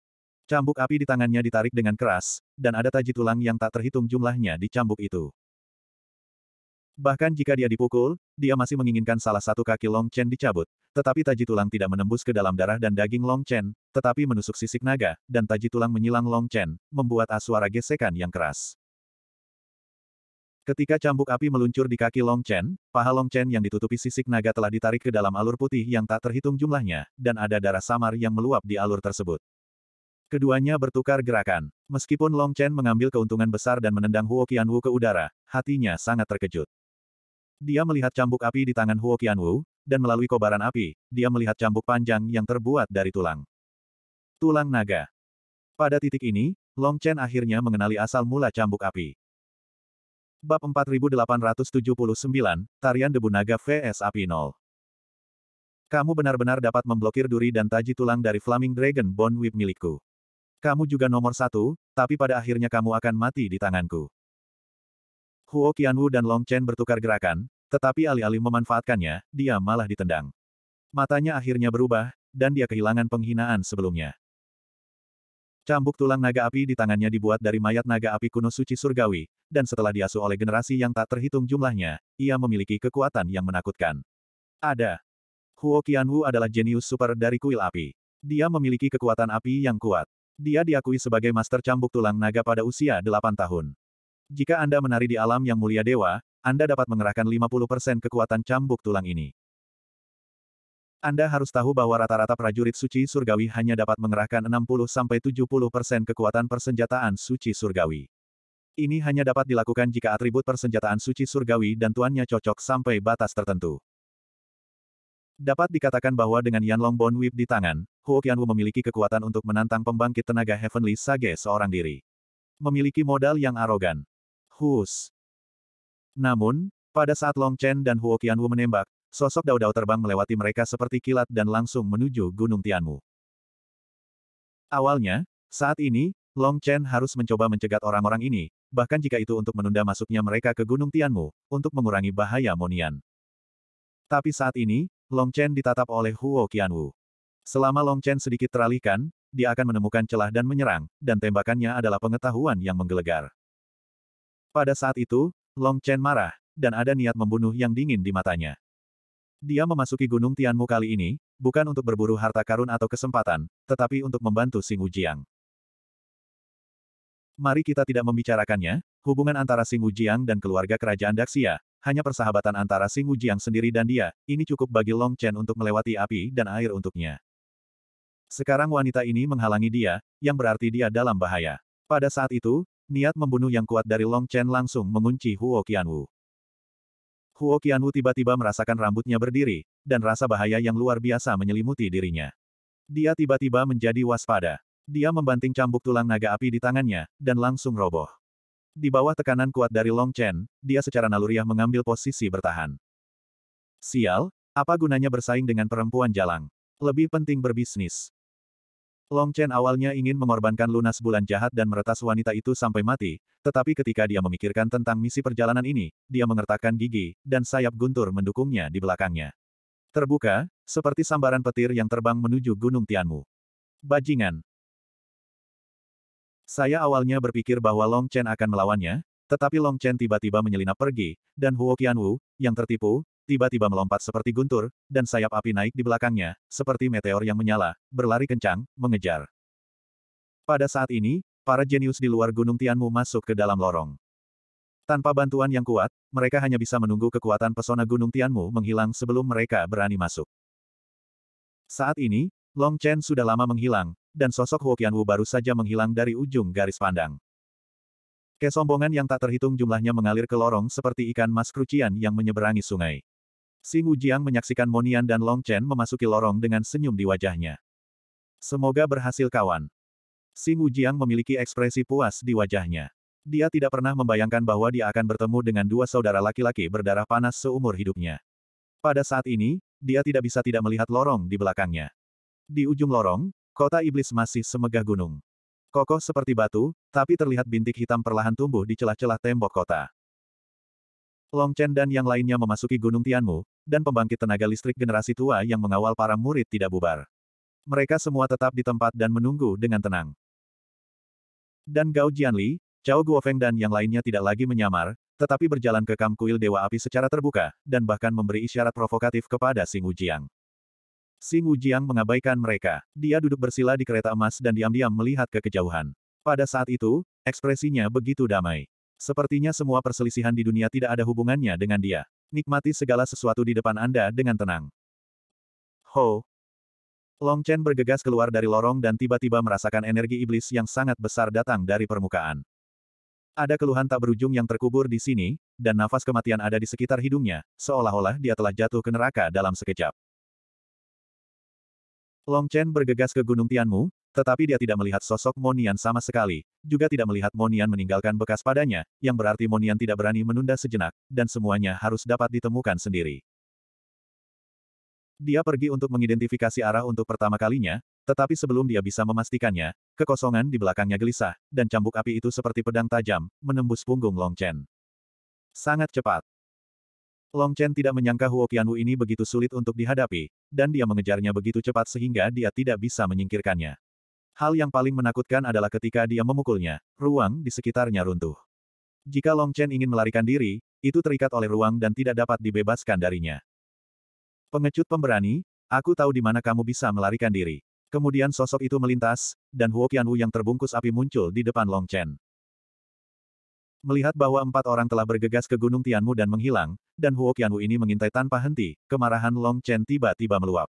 Cambuk api di tangannya ditarik dengan keras, dan ada taji tulang yang tak terhitung jumlahnya di cambuk itu. Bahkan jika dia dipukul, dia masih menginginkan salah satu kaki Long Chen dicabut. Tetapi taji tulang tidak menembus ke dalam darah dan daging Long Chen, tetapi menusuk sisik naga, dan taji tulang menyilang Long Chen, membuat aswara gesekan yang keras. Ketika cambuk api meluncur di kaki Long Chen, paha Long Chen yang ditutupi sisik naga telah ditarik ke dalam alur putih yang tak terhitung jumlahnya, dan ada darah samar yang meluap di alur tersebut. Keduanya bertukar gerakan. Meskipun Long Chen mengambil keuntungan besar dan menendang Huo Qianwu ke udara, hatinya sangat terkejut. Dia melihat cambuk api di tangan Huo Qianwu, dan melalui kobaran api, dia melihat cambuk panjang yang terbuat dari tulang. Tulang naga. Pada titik ini, Long Chen akhirnya mengenali asal mula cambuk api. Bab 4879, Tarian Debu Naga vs Api 0. Kamu benar-benar dapat memblokir duri dan taji tulang dari Flaming Dragon Bone Whip milikku. Kamu juga nomor satu, tapi pada akhirnya kamu akan mati di tanganku. Huo Qianwu dan Long Chen bertukar gerakan, tetapi alih-alih memanfaatkannya, dia malah ditendang. Matanya akhirnya berubah, dan dia kehilangan penghinaan sebelumnya. Cambuk tulang naga api di tangannya dibuat dari mayat naga api kuno suci surgawi, dan setelah diasuh oleh generasi yang tak terhitung jumlahnya, ia memiliki kekuatan yang menakutkan. Ada. Huo Qianwu adalah jenius super dari kuil api. Dia memiliki kekuatan api yang kuat. Dia diakui sebagai master cambuk tulang naga pada usia 8 tahun. Jika Anda menari di alam yang mulia dewa, Anda dapat mengerahkan 50% kekuatan cambuk tulang ini. Anda harus tahu bahwa rata-rata prajurit suci surgawi hanya dapat mengerahkan 60-70% kekuatan persenjataan suci surgawi. Ini hanya dapat dilakukan jika atribut persenjataan suci surgawi dan tuannya cocok sampai batas tertentu. Dapat dikatakan bahwa dengan Yanlong Bon Whip di tangan, Huo Qianwu memiliki kekuatan untuk menantang pembangkit tenaga Heavenly Sage seorang diri. Memiliki modal yang arogan, Hus. Namun, pada saat Long Chen dan Huo Qianwu menembak, sosok Dao terbang melewati mereka seperti kilat dan langsung menuju Gunung Tianwu. Awalnya, saat ini, Long Chen harus mencoba mencegat orang-orang ini, bahkan jika itu untuk menunda masuknya mereka ke Gunung Tianmu, untuk mengurangi bahaya Monian. Tapi saat ini, Long Chen ditatap oleh Huo Qianwu. Selama Long Chen sedikit teralihkan, dia akan menemukan celah dan menyerang, dan tembakannya adalah pengetahuan yang menggelegar. Pada saat itu, Long Chen marah, dan ada niat membunuh yang dingin di matanya. Dia memasuki Gunung Tianmu kali ini, bukan untuk berburu harta karun atau kesempatan, tetapi untuk membantu Sing Wujiang. Mari kita tidak membicarakannya, hubungan antara Sing Wujiang dan keluarga kerajaan Daxia, hanya persahabatan antara Sing Wujiang sendiri dan dia, ini cukup bagi Long Chen untuk melewati api dan air untuknya. Sekarang wanita ini menghalangi dia, yang berarti dia dalam bahaya. Pada saat itu, niat membunuh yang kuat dari Long Chen langsung mengunci Huo Qianwu. Huo Qianwu tiba-tiba merasakan rambutnya berdiri, dan rasa bahaya yang luar biasa menyelimuti dirinya. Dia tiba-tiba menjadi waspada. Dia membanting cambuk tulang naga api di tangannya, dan langsung roboh. Di bawah tekanan kuat dari Long Chen, dia secara naluriah mengambil posisi bertahan. Sial, apa gunanya bersaing dengan perempuan jalang? Lebih penting berbisnis. Long Chen awalnya ingin mengorbankan lunas bulan jahat dan meretas wanita itu sampai mati, tetapi ketika dia memikirkan tentang misi perjalanan ini, dia mengertakkan gigi, dan sayap guntur mendukungnya di belakangnya. Terbuka, seperti sambaran petir yang terbang menuju Gunung Tianmu. Bajingan. Saya awalnya berpikir bahwa Long Chen akan melawannya, tetapi Long Chen tiba-tiba menyelinap pergi, dan Huo Qianwu, yang tertipu, tiba-tiba melompat seperti guntur, dan sayap api naik di belakangnya, seperti meteor yang menyala, berlari kencang, mengejar. Pada saat ini, para jenius di luar Gunung Tianmu masuk ke dalam lorong. Tanpa bantuan yang kuat, mereka hanya bisa menunggu kekuatan pesona Gunung Tianmu menghilang sebelum mereka berani masuk. Saat ini, Long Chen sudah lama menghilang, dan sosok Huo Qianwu baru saja menghilang dari ujung garis pandang. Kesombongan yang tak terhitung jumlahnya mengalir ke lorong seperti ikan mas krucian yang menyeberangi sungai. Sing Wujiang menyaksikan Monian dan Long Chen memasuki lorong dengan senyum di wajahnya. Semoga berhasil kawan. Sing Wujiang memiliki ekspresi puas di wajahnya. Dia tidak pernah membayangkan bahwa dia akan bertemu dengan dua saudara laki-laki berdarah panas seumur hidupnya. Pada saat ini, dia tidak bisa tidak melihat lorong di belakangnya. Di ujung lorong, kota iblis masih semegah gunung. Kokoh seperti batu, tapi terlihat bintik hitam perlahan tumbuh di celah-celah tembok kota. Long Chen dan yang lainnya memasuki Gunung Tianmu, dan pembangkit tenaga listrik generasi tua yang mengawal para murid tidak bubar. Mereka semua tetap di tempat dan menunggu dengan tenang. Dan Gao Jianli, Cao Guofeng dan yang lainnya tidak lagi menyamar, tetapi berjalan ke kamp kuil Dewa Api secara terbuka, dan bahkan memberi isyarat provokatif kepada Sing Ujiang. Sing Ujiang mengabaikan mereka. Dia duduk bersila di kereta emas dan diam-diam melihat ke kejauhan. Pada saat itu, ekspresinya begitu damai. Sepertinya semua perselisihan di dunia tidak ada hubungannya dengan dia. Nikmati segala sesuatu di depan Anda dengan tenang. Ho! Long Chen bergegas keluar dari lorong dan tiba-tiba merasakan energi iblis yang sangat besar datang dari permukaan. Ada keluhan tak berujung yang terkubur di sini, dan nafas kematian ada di sekitar hidungnya, seolah-olah dia telah jatuh ke neraka dalam sekejap. Long Chen bergegas ke Gunung Tianmu, tetapi dia tidak melihat sosok Monian sama sekali, juga tidak melihat Monian meninggalkan bekas padanya, yang berarti Monian tidak berani menunda sejenak, dan semuanya harus dapat ditemukan sendiri. Dia pergi untuk mengidentifikasi arah untuk pertama kalinya, tetapi sebelum dia bisa memastikannya, kekosongan di belakangnya gelisah, dan cambuk api itu seperti pedang tajam, menembus punggung Long Chen. Sangat cepat. Long Chen tidak menyangka Huo Qianwu ini begitu sulit untuk dihadapi, dan dia mengejarnya begitu cepat sehingga dia tidak bisa menyingkirkannya. Hal yang paling menakutkan adalah ketika dia memukulnya, ruang di sekitarnya runtuh. Jika Long Chen ingin melarikan diri, itu terikat oleh ruang dan tidak dapat dibebaskan darinya. Pengecut pemberani, aku tahu di mana kamu bisa melarikan diri. Kemudian sosok itu melintas, dan Huo Qianwu yang terbungkus api muncul di depan Long Chen. Melihat bahwa empat orang telah bergegas ke Gunung Tianmu dan menghilang, dan Huo Qianwu ini mengintai tanpa henti, kemarahan Long Chen tiba-tiba meluap.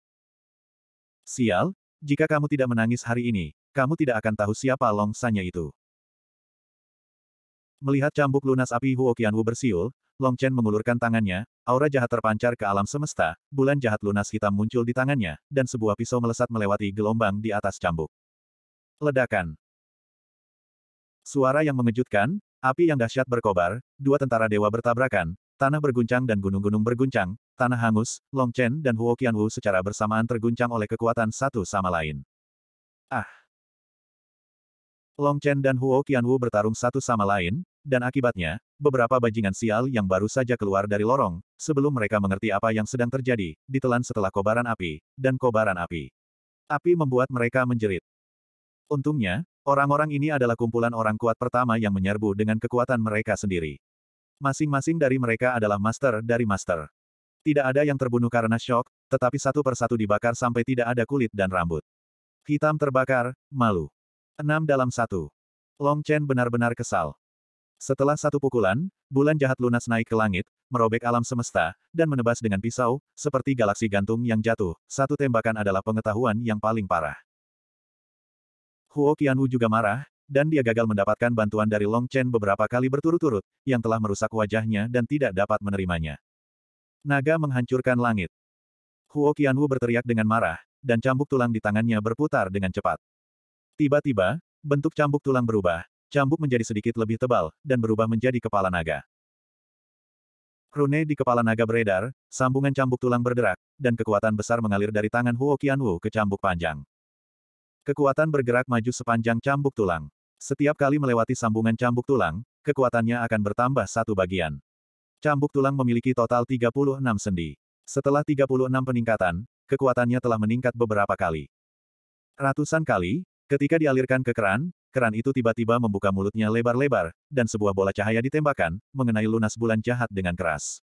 Sial, jika kamu tidak menangis hari ini, kamu tidak akan tahu siapa Long Sanya itu. Melihat cambuk lunas api Huo Qianwu bersiul, Long Chen mengulurkan tangannya, aura jahat terpancar ke alam semesta, bulan jahat lunas hitam muncul di tangannya, dan sebuah pisau melesat melewati gelombang di atas cambuk. Ledakan. Suara yang mengejutkan, api yang dahsyat berkobar, dua tentara dewa bertabrakan, Tanah berguncang dan gunung-gunung berguncang, tanah hangus, Long Chen dan Huo Qianwu secara bersamaan terguncang oleh kekuatan satu sama lain. Ah! Long Chen dan Huo Qianwu bertarung satu sama lain, dan akibatnya, beberapa bajingan sial yang baru saja keluar dari lorong, sebelum mereka mengerti apa yang sedang terjadi, ditelan setelah kobaran api, dan kobaran api. Api membuat mereka menjerit. Untungnya, orang-orang ini adalah kumpulan orang kuat pertama yang menyerbu dengan kekuatan mereka sendiri. Masing-masing dari mereka adalah master dari master. Tidak ada yang terbunuh karena shock, tetapi satu persatu dibakar sampai tidak ada kulit dan rambut. Hitam terbakar, malu. Enam dalam satu. Long Chen benar-benar kesal. Setelah satu pukulan, bulan jahat lunas naik ke langit, merobek alam semesta, dan menebas dengan pisau, seperti galaksi gantung yang jatuh, satu tembakan adalah pengetahuan yang paling parah. Huo Qianwu juga marah, dan dia gagal mendapatkan bantuan dari Long Chen beberapa kali berturut-turut, yang telah merusak wajahnya dan tidak dapat menerimanya. Naga menghancurkan langit. Huo Qianwu berteriak dengan marah, dan cambuk tulang di tangannya berputar dengan cepat. Tiba-tiba, bentuk cambuk tulang berubah, cambuk menjadi sedikit lebih tebal, dan berubah menjadi kepala naga. Rune di kepala naga beredar, sambungan cambuk tulang berderak, dan kekuatan besar mengalir dari tangan Huo Qianwu ke cambuk panjang. Kekuatan bergerak maju sepanjang cambuk tulang. Setiap kali melewati sambungan cambuk tulang, kekuatannya akan bertambah satu bagian. Cambuk tulang memiliki total 36 sendi. Setelah 36 peningkatan, kekuatannya telah meningkat beberapa kali. Ratusan kali, ketika dialirkan ke keran, keran itu tiba-tiba membuka mulutnya lebar-lebar, dan sebuah bola cahaya ditembakkan, mengenai lunas bulan jahat dengan keras.